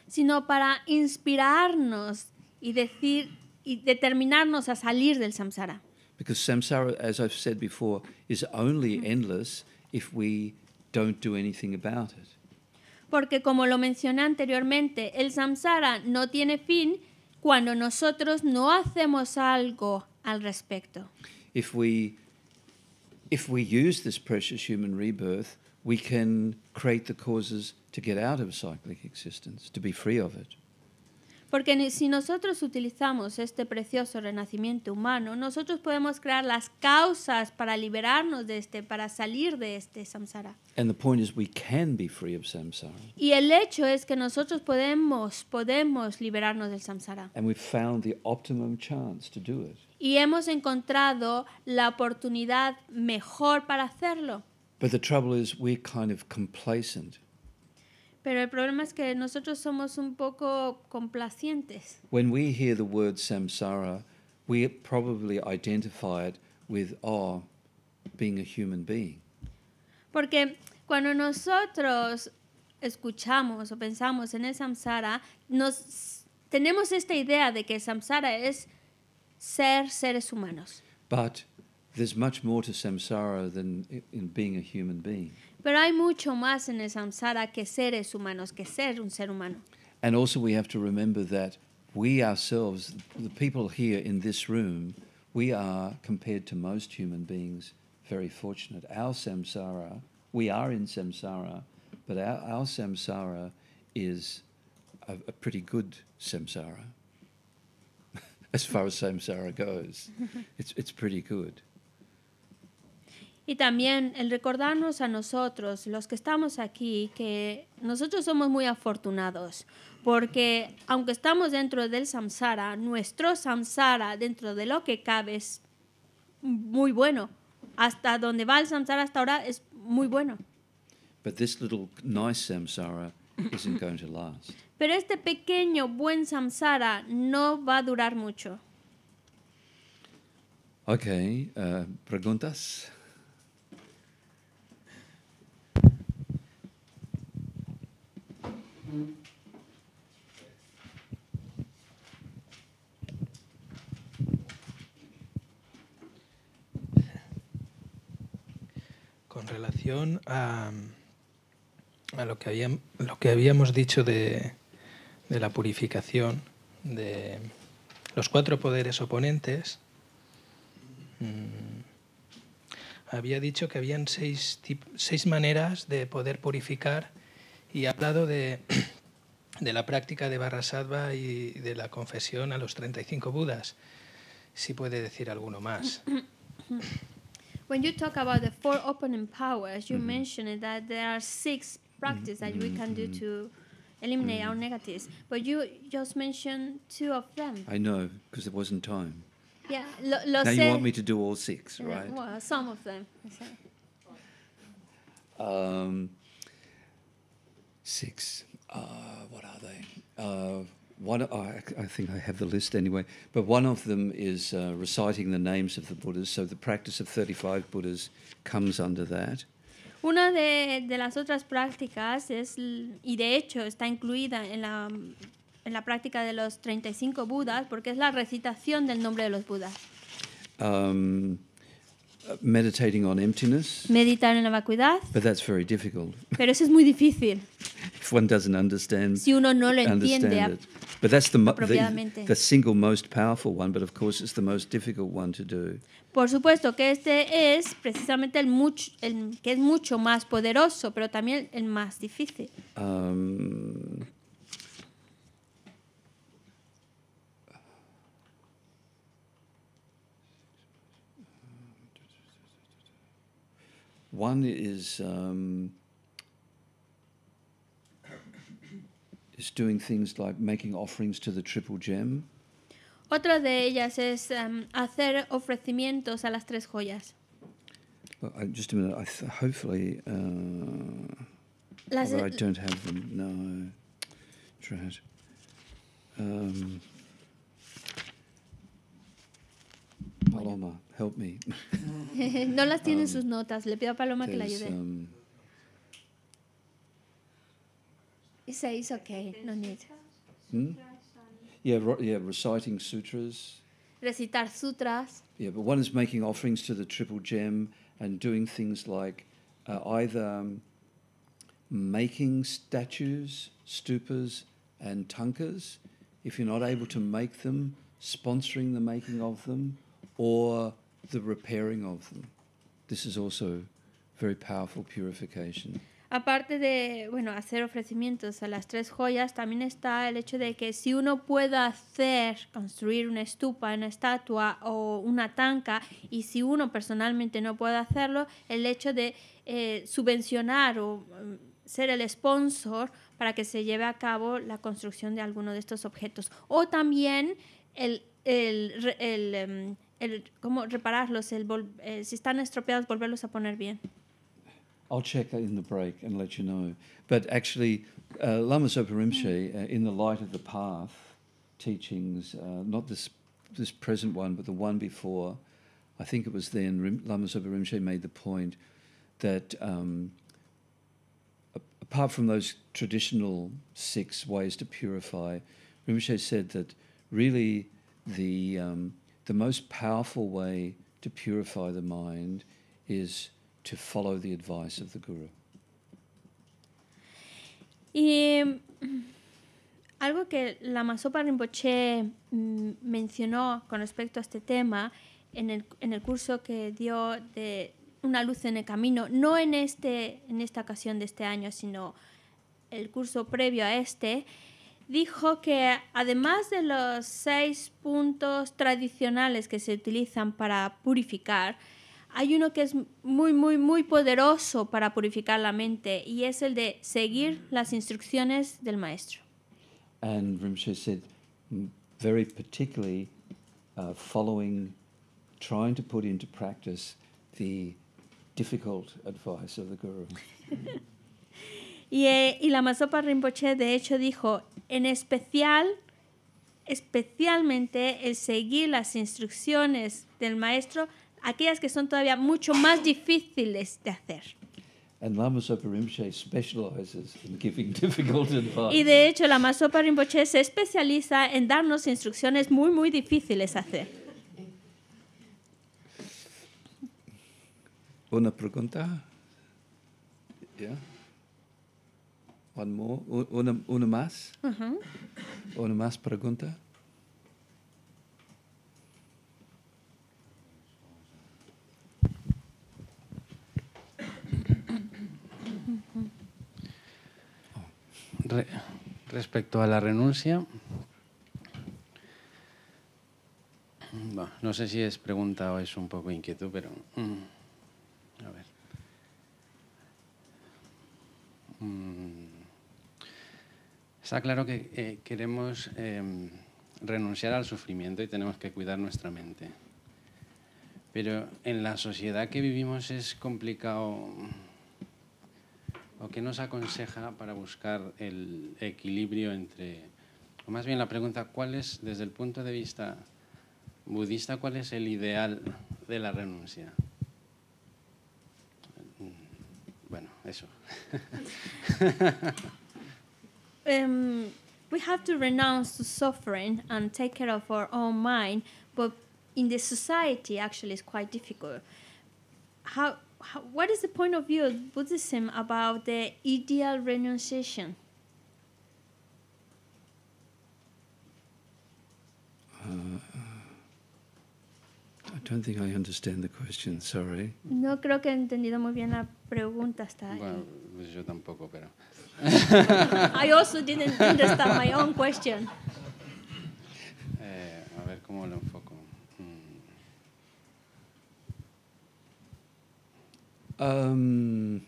Sino para inspirarnos y decir y determinarnos a salir del samsara. Because samsara, as I've said before, is only endless if we don't do anything about it porque como lo mencioné anteriormente, el samsara no tiene fin cuando nosotros no hacemos algo al respecto. If we if we use this precious human rebirth, we can create the causes to get out of cyclic existence, to be free of it. Porque si nosotros utilizamos este precioso renacimiento humano, nosotros podemos crear las causas para liberarnos de este, para salir de este samsara. Y el hecho es que nosotros podemos podemos liberarnos del samsara. Y hemos encontrado la oportunidad mejor para hacerlo. But the trouble is we're kind of complacent. Pero el problema es que nosotros somos un poco complacientes. When we hear the word samsara, we probably identify it with oh, being a human being. Porque cuando nosotros escuchamos o pensamos en el samsara, nos tenemos esta idea de que samsara es ser seres humanos. But there's much more to samsara than in being a human being. Pero hay mucho más en el samsara que seres humanos, que ser un ser humano. And also we have to remember that we ourselves, the people here in this room, we are, compared to most human beings, very fortunate. Our samsara, we are in samsara, but our, our samsara is a, a pretty good samsara. as far as samsara goes, it's, it's pretty good. Y también el recordarnos a nosotros, los que estamos aquí, que nosotros somos muy afortunados, porque aunque estamos dentro del samsara, nuestro samsara, dentro de lo que cabe, es muy bueno. Hasta donde va el samsara hasta ahora es muy bueno. Pero este pequeño buen samsara no va a durar mucho. Ok, uh, preguntas. Con relación a, lo, que habíamos, dicho de, la purificación de los cuatro poderes oponentes, mm, había dicho que habían seis, maneras de poder purificar y ha hablado de, de la práctica de barra sadva y de la confesión a los 35 Budas. Si puede decir alguno más. When you talk about the four opening powers, you mm-hmm. mentioned that there are six practices that we can do mm-hmm. to eliminate mm-hmm. our negatives. But you just mentioned two of them. I know, because there wasn't time. Yeah, lo, lo now you want me to do all six, right? some of them. Um, six. Uh, what are they? Uh, one, oh, I, I, think I have the list anyway, but one of them is uh, reciting the names of the Buddhas. So the practice of 35 Buddhas comes under that. Una de, de las otras prácticas es, y de hecho está incluida en la, en la práctica de los 35 Budas, porque es la recitación del nombre de los Budas. Um, meditating on emptiness. Meditar en la vacuidad. But that's very difficult. Pero eso es muy difícil. if one doesn't understand, si uno no lo entiende it. But that's the, the, the single most powerful one, but of course it's the most difficult one to do. Por supuesto que este es precisamente el, mucho el que es mucho más poderoso, pero también el más difícil. Um, One is um, is doing things like making offerings to the triple gem. Otra de ellas es um, hacer ofrecimientos a las tres joyas. Well, I, uh, just a minute. I th- hopefully, uh, I don't have them. No, Trad. Um, Paloma, help me. no las tiene um, sus notas. Le pido a Paloma que la ayude. Um, it says okay, no need. Hmm? Yeah, yeah, reciting sutras. Recitar sutras. Yeah, but one is making offerings to the triple gem and doing things like uh, either um, making statues, stupas, and tankas. If you're not able to make them, sponsoring the making of them. or the repairing of This is also very powerful purification. Aparte de, bueno, hacer ofrecimientos a las tres joyas, también está el hecho de que si uno puede hacer, construir una estupa, una estatua o una tanca, y si uno personalmente no puede hacerlo, el hecho de eh, subvencionar o mm, ser el sponsor para que se lleve a cabo la construcción de alguno de estos objetos. O también el, el mm, el, cómo repararlos, el vol eh, si están estropeados, volverlos a poner bien. I'll check in the break and let you know. But actually, uh, Lama Sopa Rinpoche, uh, in the light of the path teachings, uh, not this this present one, but the one before, I think it was then Rim, Lama Sopa Rinpoche made the point that um, apart from those traditional six ways to purify, Rinpoche said that really the um, the most powerful way to purify the mind is to follow the advice of guru. Y mm, algo que la Masopa Rinpoche mm, mencionó con respecto a este tema en el, curso que dio de Una luz en el camino, no en, este, en esta ocasión de este año, sino el curso previo a este, dijo que además de los seis puntos tradicionales que se utilizan para purificar, hay uno que es muy, muy, muy poderoso para purificar la mente y es el de seguir las instrucciones del maestro. advice guru. y, y la Masopa Rinpoche de hecho dijo, en especial, especialmente el seguir las instrucciones del maestro, aquellas que son todavía mucho más difíciles de hacer. Y de hecho, Lama Sopa Rinpoche se especializa en darnos instrucciones muy, muy difíciles de hacer. ¿Una pregunta? ¿Ya? uno más. Una más pregunta. respecto a la renuncia, no sé si es pregunta o es un poco inquietud, pero mm, a ver. Mm, Está claro que eh, queremos em, renunciar al sufrimiento y tenemos que cuidar nuestra mente. Pero en la sociedad que vivimos es complicado. ¿O qué nos aconseja para buscar el equilibrio entre... O más bien la pregunta, ¿cuál es, desde el punto de vista budista, cuál es el ideal de la renuncia? Mm, bueno, eso. um, we have to renounce to suffering and take care of our own mind. But in the society, actually, it's quite difficult. How, how what is the point of view of Buddhism about the ideal renunciation? Uh, I don't think I understand the question, sorry. No creo que he entendido muy bien la pregunta hasta Bueno, yo tampoco, pero I also didn't understand my own question. Eh, a ver cómo lo enfoco. Mm. Um,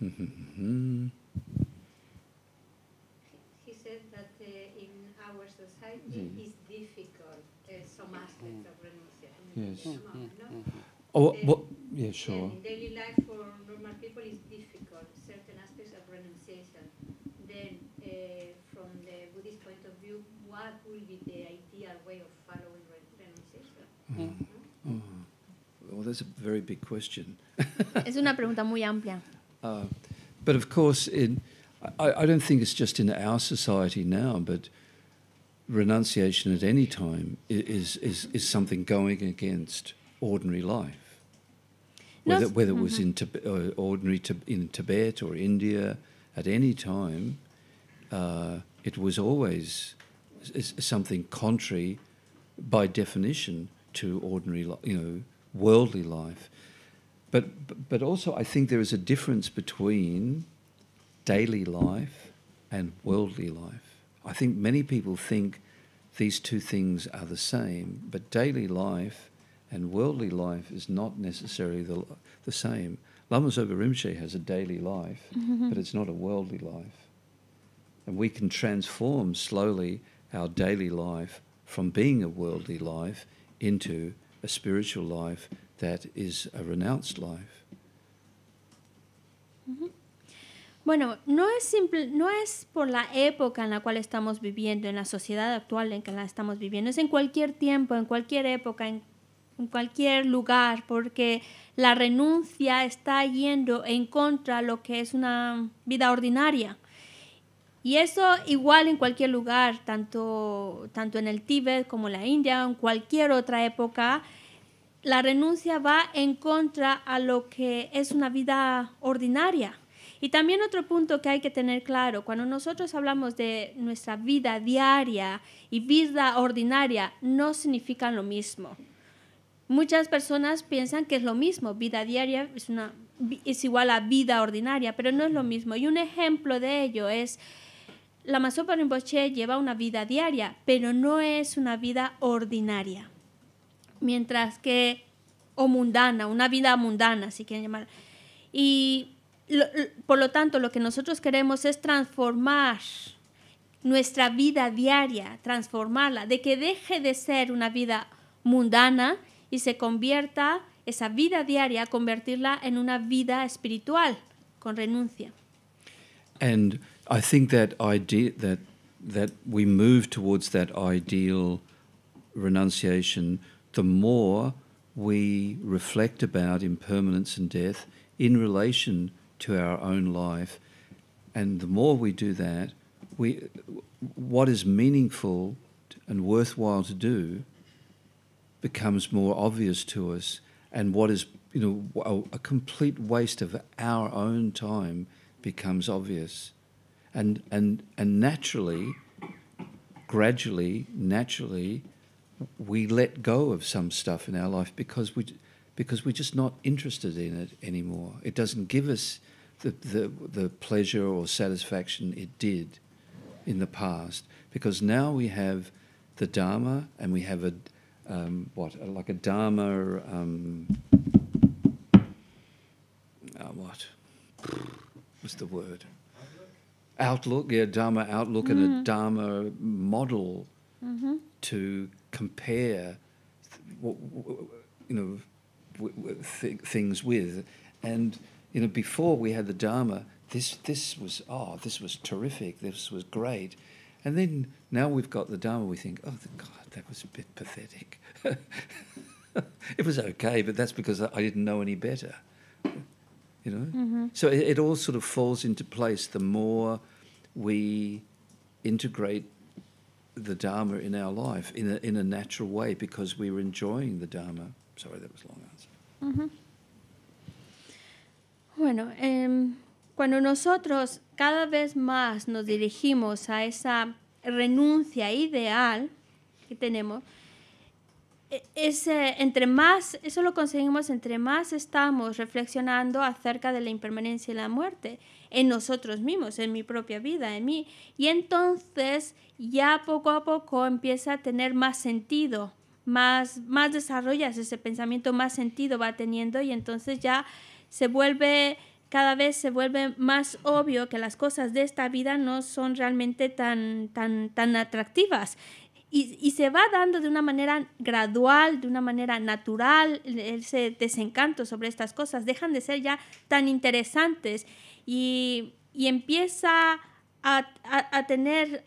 he said that uh, in our society mm -hmm. it's difficult uh, some aspects of renunciation. Yes. Mm -hmm. no? -hmm. Oh, eh, well, yeah, sure. Yeah, daily life for normal people is the ideal way of following renunciation? Mm-hmm. Mm-hmm. Mm-hmm. Well, that's a very big question. es una pregunta muy amplia. Uh, but of course, in, I, I, don't think it's just in our society now, but renunciation at any time is, is, is something going against ordinary life. Whether, whether it was in uh, ordinary in Tibet or India, at any time, uh, it was always is something contrary by definition to ordinary, you know, worldly life. But, but also, I think there is a difference between daily life and worldly life. I think many people think these two things are the same, but daily life and worldly life is not necessarily the, the same. Lama Zoba has a daily life, mm-hmm. but it's not a worldly life. And we can transform slowly Bueno, no es, simple, no es por la época en la cual estamos viviendo, en la sociedad actual en que la estamos viviendo, es en cualquier tiempo, en cualquier época, en, en cualquier lugar, porque la renuncia está yendo en contra de lo que es una vida ordinaria. Y eso igual en cualquier lugar, tanto, tanto en el Tíbet como en la India, en cualquier otra época, la renuncia va en contra a lo que es una vida ordinaria. Y también otro punto que hay que tener claro, cuando nosotros hablamos de nuestra vida diaria y vida ordinaria, no significan lo mismo. Muchas personas piensan que es lo mismo, vida diaria es, una, es igual a vida ordinaria, pero no es lo mismo. Y un ejemplo de ello es la en Rinpoche lleva una vida diaria, pero no es una vida ordinaria. Mientras que, o mundana, una vida mundana, si quieren llamarla. Y por lo tanto, lo que nosotros queremos es transformar nuestra vida diaria, transformarla, de que deje de ser una vida mundana y se convierta esa vida diaria, convertirla en una vida espiritual, con renuncia. I think that idea that that we move towards that ideal renunciation, the more we reflect about impermanence and death in relation to our own life, and the more we do that, we what is meaningful and worthwhile to do becomes more obvious to us, and what is you know a, a complete waste of our own time becomes obvious and and and naturally, gradually, naturally, we let go of some stuff in our life because we because we're just not interested in it anymore. It doesn't give us the, the, the pleasure or satisfaction it did in the past because now we have the Dharma and we have a um, what like a Dharma um, uh, what what's the word outlook, yeah, Dharma outlook mm and a mm. Dharma model mm-hmm. to compare, you know, things with. And, you know, before we had the Dharma, this, this was, oh, this was terrific, this was great. And then now we've got the Dharma, we think, oh, God, that was a bit pathetic. it was okay, but that's because I didn't know any better you know. Mm-hmm. So it, it all sort of falls into place the more we integrate the Dharma in our life in a, in a natural way because we were enjoying the Dharma. Sorry, that was a long answer. uh Bueno, cuando nosotros cada vez más nos dirigimos a esa renuncia ideal que tenemos, E, es, entre más, eso lo conseguimos entre más estamos reflexionando acerca de la impermanencia y la muerte en nosotros mismos, en mi propia vida, en mí. Y entonces ya poco a poco empieza a tener más sentido, más, más desarrollas ese pensamiento, más sentido va teniendo y entonces ya se vuelve, cada vez se vuelve más obvio que las cosas de esta vida no son realmente tan, tan, tan atractivas y, se va dando de una manera gradual, de una manera natural, ese desencanto sobre estas cosas. Dejan de ser ya tan interesantes y, empieza a tener,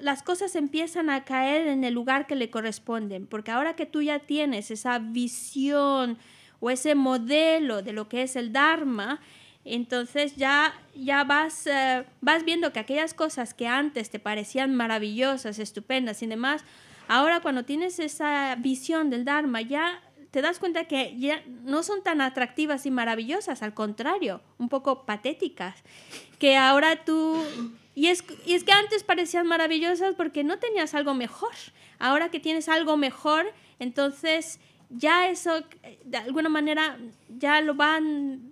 las cosas empiezan a caer en el lugar que le corresponden, porque ahora que tú ya tienes esa visión o ese modelo de lo que es el Dharma, entonces ya, ya vas, eh, vas viendo que aquellas cosas que antes te parecían maravillosas, estupendas y demás, ahora cuando tienes esa visión del Dharma ya te das cuenta que ya no son tan atractivas y maravillosas, al contrario, un poco patéticas, que ahora tú... Y es, y es que antes parecían maravillosas porque no tenías algo mejor. Ahora que tienes algo mejor, entonces ya eso, de alguna manera, ya lo van